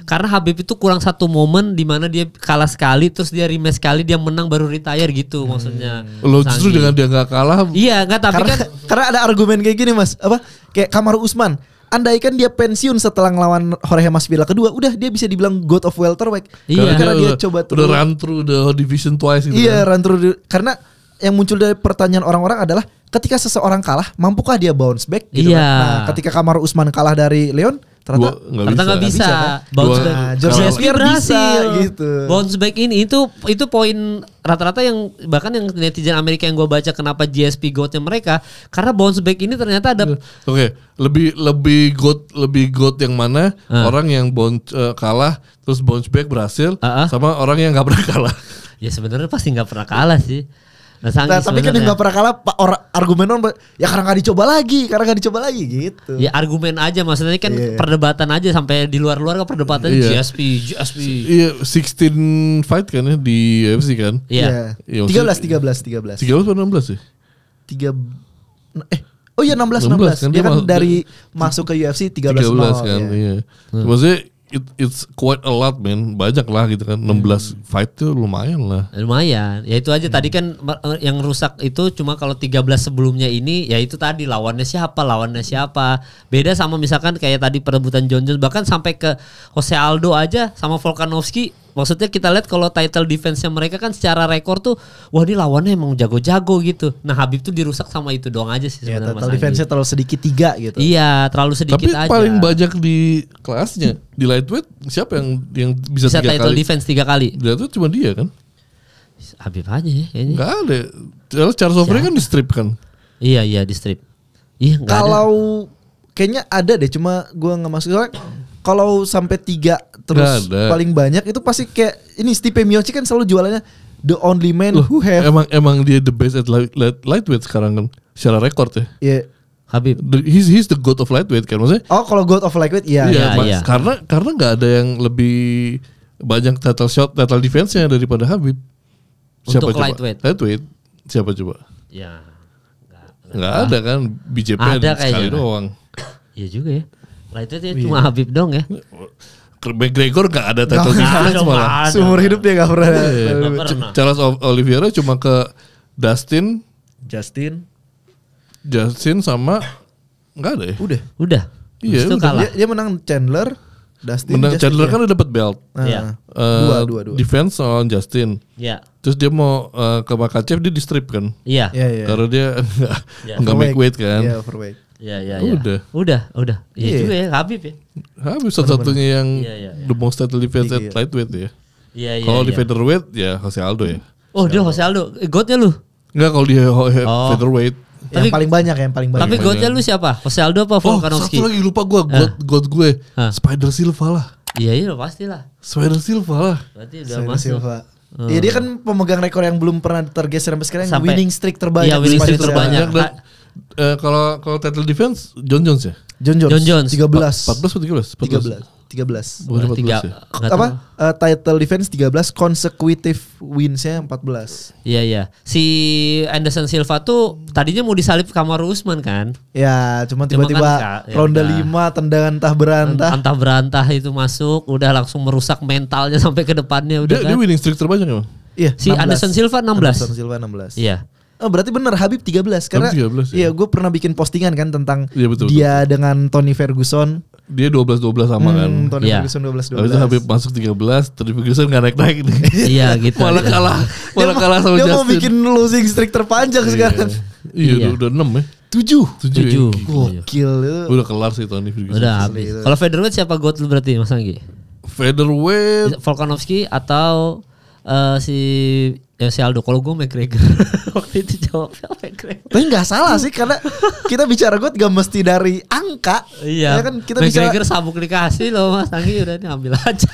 karena Habib itu kurang satu momen di mana dia kalah sekali terus dia rematch sekali dia menang baru retire gitu hmm. maksudnya lo justru dengan dia nggak kalah iya nggak tapi karena, kan karena ada argumen kayak gini mas apa kayak Kamar Usman andaikan dia pensiun setelah ngelawan Jorge Masvidal kedua, udah dia bisa dibilang god of welterweight. Iya. Karena, karena dia udah, coba terus. Udah run through the division twice gitu. Iya, kan? run through the, karena yang muncul dari pertanyaan orang-orang adalah ketika seseorang kalah, mampukah dia bounce back? Gitu iya. kan? Nah, ketika Kamar Usman kalah dari Leon, ternyata nggak bisa, gak bisa. bisa kan? bounce back. Nah, bisa, gitu. Bounce back ini itu itu poin rata-rata yang bahkan yang netizen Amerika yang gue baca kenapa GSP goatnya mereka karena bounce back ini ternyata ada oke okay. lebih lebih goat lebih goat yang mana uh. orang yang bounce uh, kalah terus bounce back berhasil uh -uh. sama orang yang nggak pernah kalah ya sebenarnya pasti nggak pernah kalah sih Nah, nah tapi kan yang gak pernah kalah pak orang argumen orang ya karena gak dicoba lagi, karena gak dicoba lagi gitu. Ya argumen aja maksudnya kan yeah. perdebatan aja sampai di luar-luar kan perdebatan yeah. GSP, GSP. Iya, yeah, iya, 16 fight kan ya di UFC kan? Iya. iya. iya tiga belas tiga belas tiga belas atau 16 sih? tiga eh Oh iya enam belas 16 kan dia, ya dia kan dari masuk ke UFC tiga belas kan. Iya. Yeah. Hmm. Maksudnya it, it's quite a lot man banyak lah gitu kan 16 hmm. fight tuh lumayan lah lumayan ya itu aja hmm. tadi kan eh, yang rusak itu cuma kalau 13 sebelumnya ini ya itu tadi lawannya siapa lawannya siapa beda sama misalkan kayak tadi perebutan John Jones bahkan sampai ke Jose Aldo aja sama Volkanovski Maksudnya kita lihat kalau title defense-nya mereka kan secara rekor tuh wah ini lawannya emang jago-jago gitu. Nah, Habib tuh dirusak sama itu doang aja sih ya, sebenarnya. Ya, title defense-nya terlalu sedikit tiga gitu. Iya, terlalu sedikit Tapi aja. Tapi paling banyak di kelasnya di lightweight siapa yang yang bisa, bisa tiga title kali? defense tiga kali? Di lightweight cuma dia kan. Habib aja ya kayaknya. Enggak ada. Kalau Charles Oliveira kan di strip kan. Iya, iya di strip. Iya, Kalau ada. kayaknya ada deh cuma gua nggak masuk kalau sampai tiga terus ada. paling banyak itu pasti kayak ini Stipe Miocic kan selalu jualannya the only man Loh, who have emang emang dia the best at light, lightweight sekarang kan secara rekor ya. Yeah. Habib. The, he's he's the god of lightweight kan maksudnya. Oh, kalau god of lightweight iya. Iya, iya, iya, karena karena nggak ada yang lebih banyak title shot, title defense-nya daripada Habib. Siapa Untuk coba? lightweight. Lightweight. Siapa coba? Ya. Enggak ada kan BJP ada sekali doang. Iya juga ya. Lah itu dia iya. cuma Habib dong ya. McGregor gak ada title defense malah. Ada. Seumur hidup dia gak pernah. Iya. Gak pernah. Charles Oliveira cuma ke Dustin. Justin. Justin sama nggak ada ya? Udah. Udah. Iya, itu kalah. Dia, dia menang Chandler, Dustin. Menang Justin, Chandler ya. kan udah dapat belt. Nah, iya. Uh, dua, dua, dua. Defense on Justin. Iya. Terus dia mau uh, ke Makachev dia di strip kan? Iya. Iya, iya. iya. Karena dia nggak yeah. make weight kan? Iya, yeah, overweight. Iya, iya iya. Udah. Ya. Udah udah. Iya yeah. juga ya Habib ya. Habib satu-satunya yang ya, ya, ya. the most deadly fast at lightweight ya. Iya iya. Kalau di iya. featherweight ya Jose Aldo ya. Oh dia Jose Aldo. Eh, godnya lu? Enggak kalau dia oh. featherweight. Yang tapi, paling banyak yang paling banyak. Tapi godnya lu siapa? Jose Aldo apa oh, Volkanovski? Oh, satu lagi lupa ah. gue. God, god gue. Huh. Ah. Spider Silva lah. Iya iya pasti lah. Spider Silva lah. Berarti udah Spider masuk. Silva. Oh. Iya hmm. dia kan pemegang rekor yang belum pernah tergeser sampai sekarang sampai, winning streak terbanyak. Iya winning streak terbanyak. Dan, ah. Eh kalau kalau title defense John Jones ya? John Jones. John Jones. 13. 14 atau 13? 13. 13. Bukan 14 Tiga, ya? Apa? Uh, title defense 13, consecutive wins-nya 14. Iya, iya. Si Anderson Silva tuh tadinya mau disalip Kamaru Usman kan? Ya, cuma tiba-tiba kan, ya ronde ya, 5 tendangan entah berantah. Entah berantah itu masuk, udah langsung merusak mentalnya sampai ke depannya udah dia, kan. Dia winning streak terbanyak ya? Iya, si 16. Anderson Silva 16. Anderson Silva 16. Iya. Oh, berarti bener Habib 13 karena Habib 13, ya. Iya, gue pernah bikin postingan kan tentang ya, betul, dia betul. dengan Tony Ferguson. Dia 12 12 sama hmm, kan. Tony ya. Ferguson 12 12. Habis itu Habib masuk 13, Tony Ferguson enggak naik-naik nih. Iya gitu. malah kalah, malah dia kalah sama dia Justin. Dia mau bikin losing streak terpanjang iya. sekarang. Iya, iya. udah 6 ya. 7. 7. 7. Gokil ya. Udah kelar sih Tony Ferguson Udah habis Kalau Federer siapa God lu berarti Mas Anggi? Federer Volkanovski atau uh, si Ya si Aldo, kalau gue McGregor waktu itu jawabnya McGregor. Tapi nggak salah sih karena kita bicara gue gak mesti dari angka. Iya. Ya kan kita McGregor bicara... sabuk dikasih loh Mas Anggi udah nih ambil aja.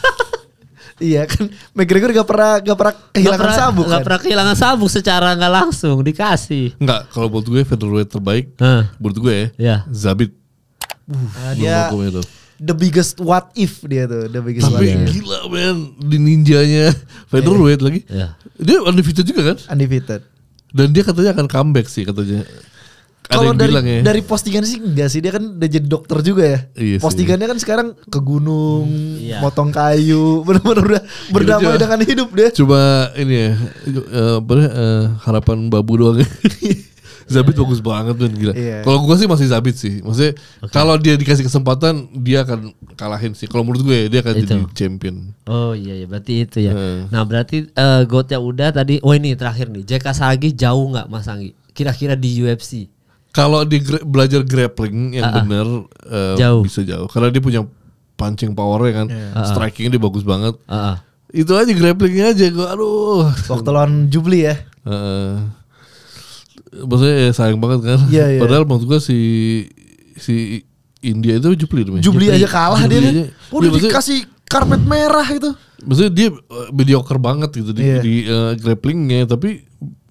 iya kan McGregor gak pernah gak pernah kehilangan gak pernah, sabuk. Gak kan? pernah kehilangan sabuk secara nggak langsung dikasih. Nggak kalau buat gue featherweight terbaik. Hmm. gue ya. Yeah. Zabit. Uh, dia, the biggest what if dia tuh the biggest tapi what if. gila man di ninjanya featherweight iya. yeah. lagi yeah. dia undefeated juga kan undefeated dan dia katanya akan comeback sih katanya kalau dari ya. dari postingan sih enggak sih dia kan udah jadi dokter juga ya. Iya Postingannya kan sekarang ke gunung, hmm, iya. motong kayu, benar-benar udah iya berdamai dengan hidup dia. Coba ini ya, uh, apa, uh, harapan babu doang. Zabit bagus banget tuh, gila. Yeah. Kalau gue sih masih Zabit sih. Maksudnya okay. kalau dia dikasih kesempatan dia akan kalahin sih. Kalau menurut gue ya dia akan itu. jadi champion. Oh iya, iya berarti itu ya. Uh. Nah berarti uh, ya udah tadi. Oh ini terakhir nih. JK Sagi jauh nggak Mas Anggi? Kira-kira di UFC? Kalau di belajar grappling yang uh -uh. benar uh, eh, jauh. bisa jauh. Karena dia punya punching powernya kan, yeah. Iya. strikingnya dia bagus banget. Uh -uh. Itu aja grapplingnya aja gue, aduh. Waktu lawan Jubli ya. Uh, maksudnya ya sayang banget kan. Iya, iya. Padahal maksud gue si si India itu Jubli namanya. Jubli aja kalah Jubli dia. Aja. Udah ya, dikasih karpet merah gitu Maksudnya dia eh, mediocre banget gitu yeah. di, iya. di uh, grapplingnya, tapi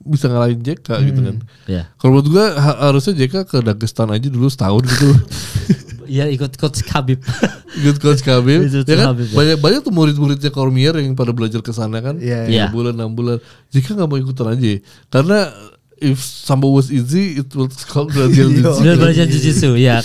bisa ngalahin JK hmm. gitu kan. Yeah. Kalau menurut gua ha harusnya JK ke Dagestan aja dulu setahun gitu. Iya ikut coach Khabib. ikut coach ya kan? Khabib. ya kan? Banyak banyak tuh murid-muridnya Cormier yang pada belajar ke sana kan. Iya. Yeah, yeah. bulan enam bulan. Jika nggak mau ikutan aja, karena if sambo was easy it would call Brazil iya, jiu-jitsu. Brazil iya. jiu-jitsu ya.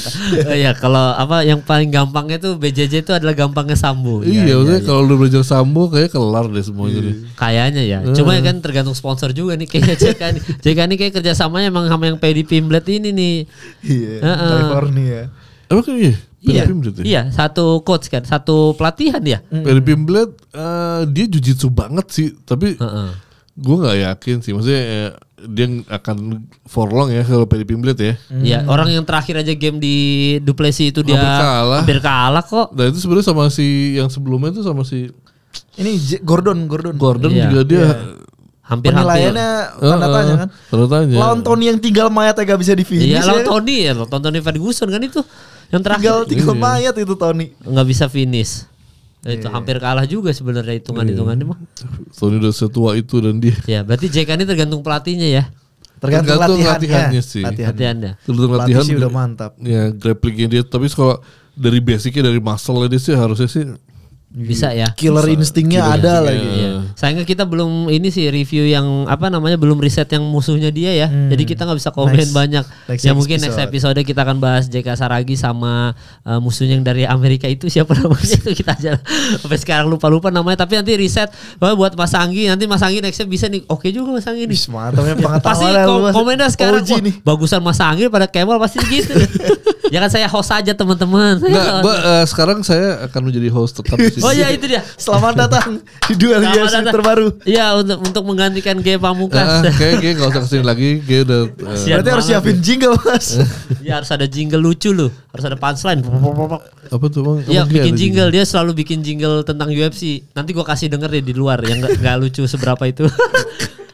Eh, ya kalau apa yang paling gampangnya itu BJJ itu adalah gampangnya sambo. Iya, ya, maksudnya ya, kalau lu belajar sambo kayak kelar deh semuanya iya. Kayaknya ya. Eh. Cuma kan tergantung sponsor juga nih kayaknya JK nih. JK nih kayak kerjasamanya emang sama yang PD Pimblet ini nih. Iya, uh -uh. ya. Emang kan iya? Iya, ya? iya, satu coach kan, satu pelatihan ya. Pedro Pimblet uh, eh, dia jujitsu banget sih, tapi uh -uh. gue nggak yakin sih. Maksudnya dia akan for long ya kalau PDP Mblet ya. Iya, hmm. Ya, orang yang terakhir aja game di Duplessis itu dia hampir kalah, hampir kalah kok. Nah itu sebenarnya sama si yang sebelumnya itu sama si ini Gordon, Gordon. Gordon iya. juga dia iya. hampir penilaiannya tanda ah, tanya ah, kan. Tanda tanya. Lawan Tony yang tinggal mayat agak bisa di finish. Iya, ya. lawan ya. Tony ya, lawan Tony Ferguson kan itu. Yang terakhir tinggal tinggal iya. mayat itu Tony. Enggak bisa finish itu iya. hampir kalah juga sebenarnya hitungan-hitungannya mah. Iya. Sony udah setua itu dan dia. Ya, berarti JK ini tergantung pelatihnya ya. Tergantung, tergantung latihannya, latihannya sih. Latihannya. Tergantung latihan. Sih udah mantap. Ya, grapplingnya dia tapi kalau dari basicnya dari muscle dia sih harusnya sih bisa ya. Killer instingnya ada killer lagi. Ya sayangnya kita belum ini sih review yang apa namanya belum riset yang musuhnya dia ya. Hmm. Jadi kita nggak bisa komen nice. banyak. Next ya mungkin episode. next episode kita akan bahas JK Saragi sama uh, musuhnya yang dari Amerika itu siapa namanya itu kita aja sampai sekarang lupa-lupa namanya. Tapi nanti riset buat Mas Anggi nanti Mas Anggi next bisa nih. Oke okay juga Mas Anggi nih. pasti kom komennya sekarang. Nih. Bagusan Mas Anggi pada Kemal pasti gitu. Jangan saya host aja teman-teman. Enggak, Mbak, uh, sekarang saya akan menjadi host tetap di sini. Oh iya itu dia. Selamat datang di duel hias terbaru. Iya, untuk untuk menggantikan G Pamungkas. Uh, ah, kayak G enggak usah kesini lagi, G udah. Uh, Berarti harus siapin jingle, Mas. Iya, harus ada jingle lucu loh Harus ada punchline. Apa tuh, Bang? Iya, bikin jingle. Dia selalu bikin jingle tentang UFC. Nanti gua kasih denger deh di luar yang enggak lucu seberapa itu.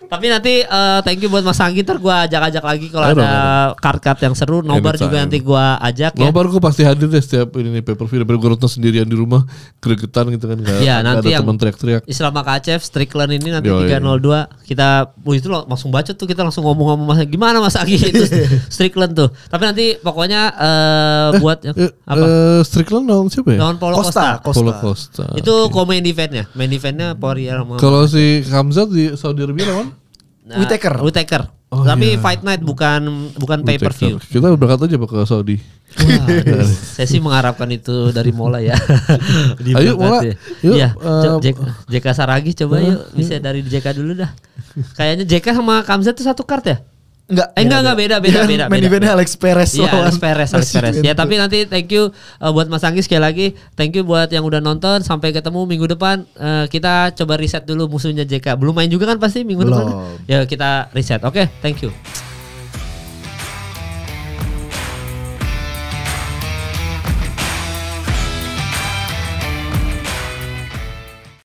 Tapi nanti uh, thank you buat Mas Anggi ntar gue ajak-ajak lagi kalau ada card-card yang seru. Nobar juga juga nanti gue ajak ya. gue pasti hadir deh setiap ini nih paper view. Daripada gue nonton sendirian di rumah gregetan gitu kan. Gak, ya, nanti ada teman teriak-teriak. Islam Akacev, Strickland ini nanti Yo, 302 kita oh itu langsung baca tuh kita langsung ngomong ngomong mas gimana mas Anggi itu Strickland tuh. Tapi nanti pokoknya uh, eh, buat eh, apa? Eh, Strickland lawan siapa ya? Lawan Polo Costa. Costa. Polo Costa. Itu okay. main eventnya, main eventnya Poirier. Kalau si Hamzat di Saudi Arabia lawan uh, Whitaker. Whitaker. Oh, Tapi iya. Fight Night bukan bukan pay per view. Kita berangkat aja ke Saudi. Wah, saya sih mengharapkan itu dari Mola ya. ayo Mola. Ya, yuk, ya uh, eh, JK, JK Saragi coba uh, yuk bisa dari JK dulu dah. Kayaknya JK sama Kamza itu satu kart ya? Enggak. Eh, enggak, enggak beda, beda, iya, beda. Main beda, eventnya Alex Perez. ya, Alex Perez, Alex Perez. Iya, ya, tapi gitu. nanti thank you uh, buat Mas Anggi sekali lagi. Thank you buat yang udah nonton. Sampai ketemu minggu depan. Uh, kita coba riset dulu musuhnya JK. Belum main juga kan pasti minggu Belum. depan. Ya, kita riset. Oke, okay, thank you.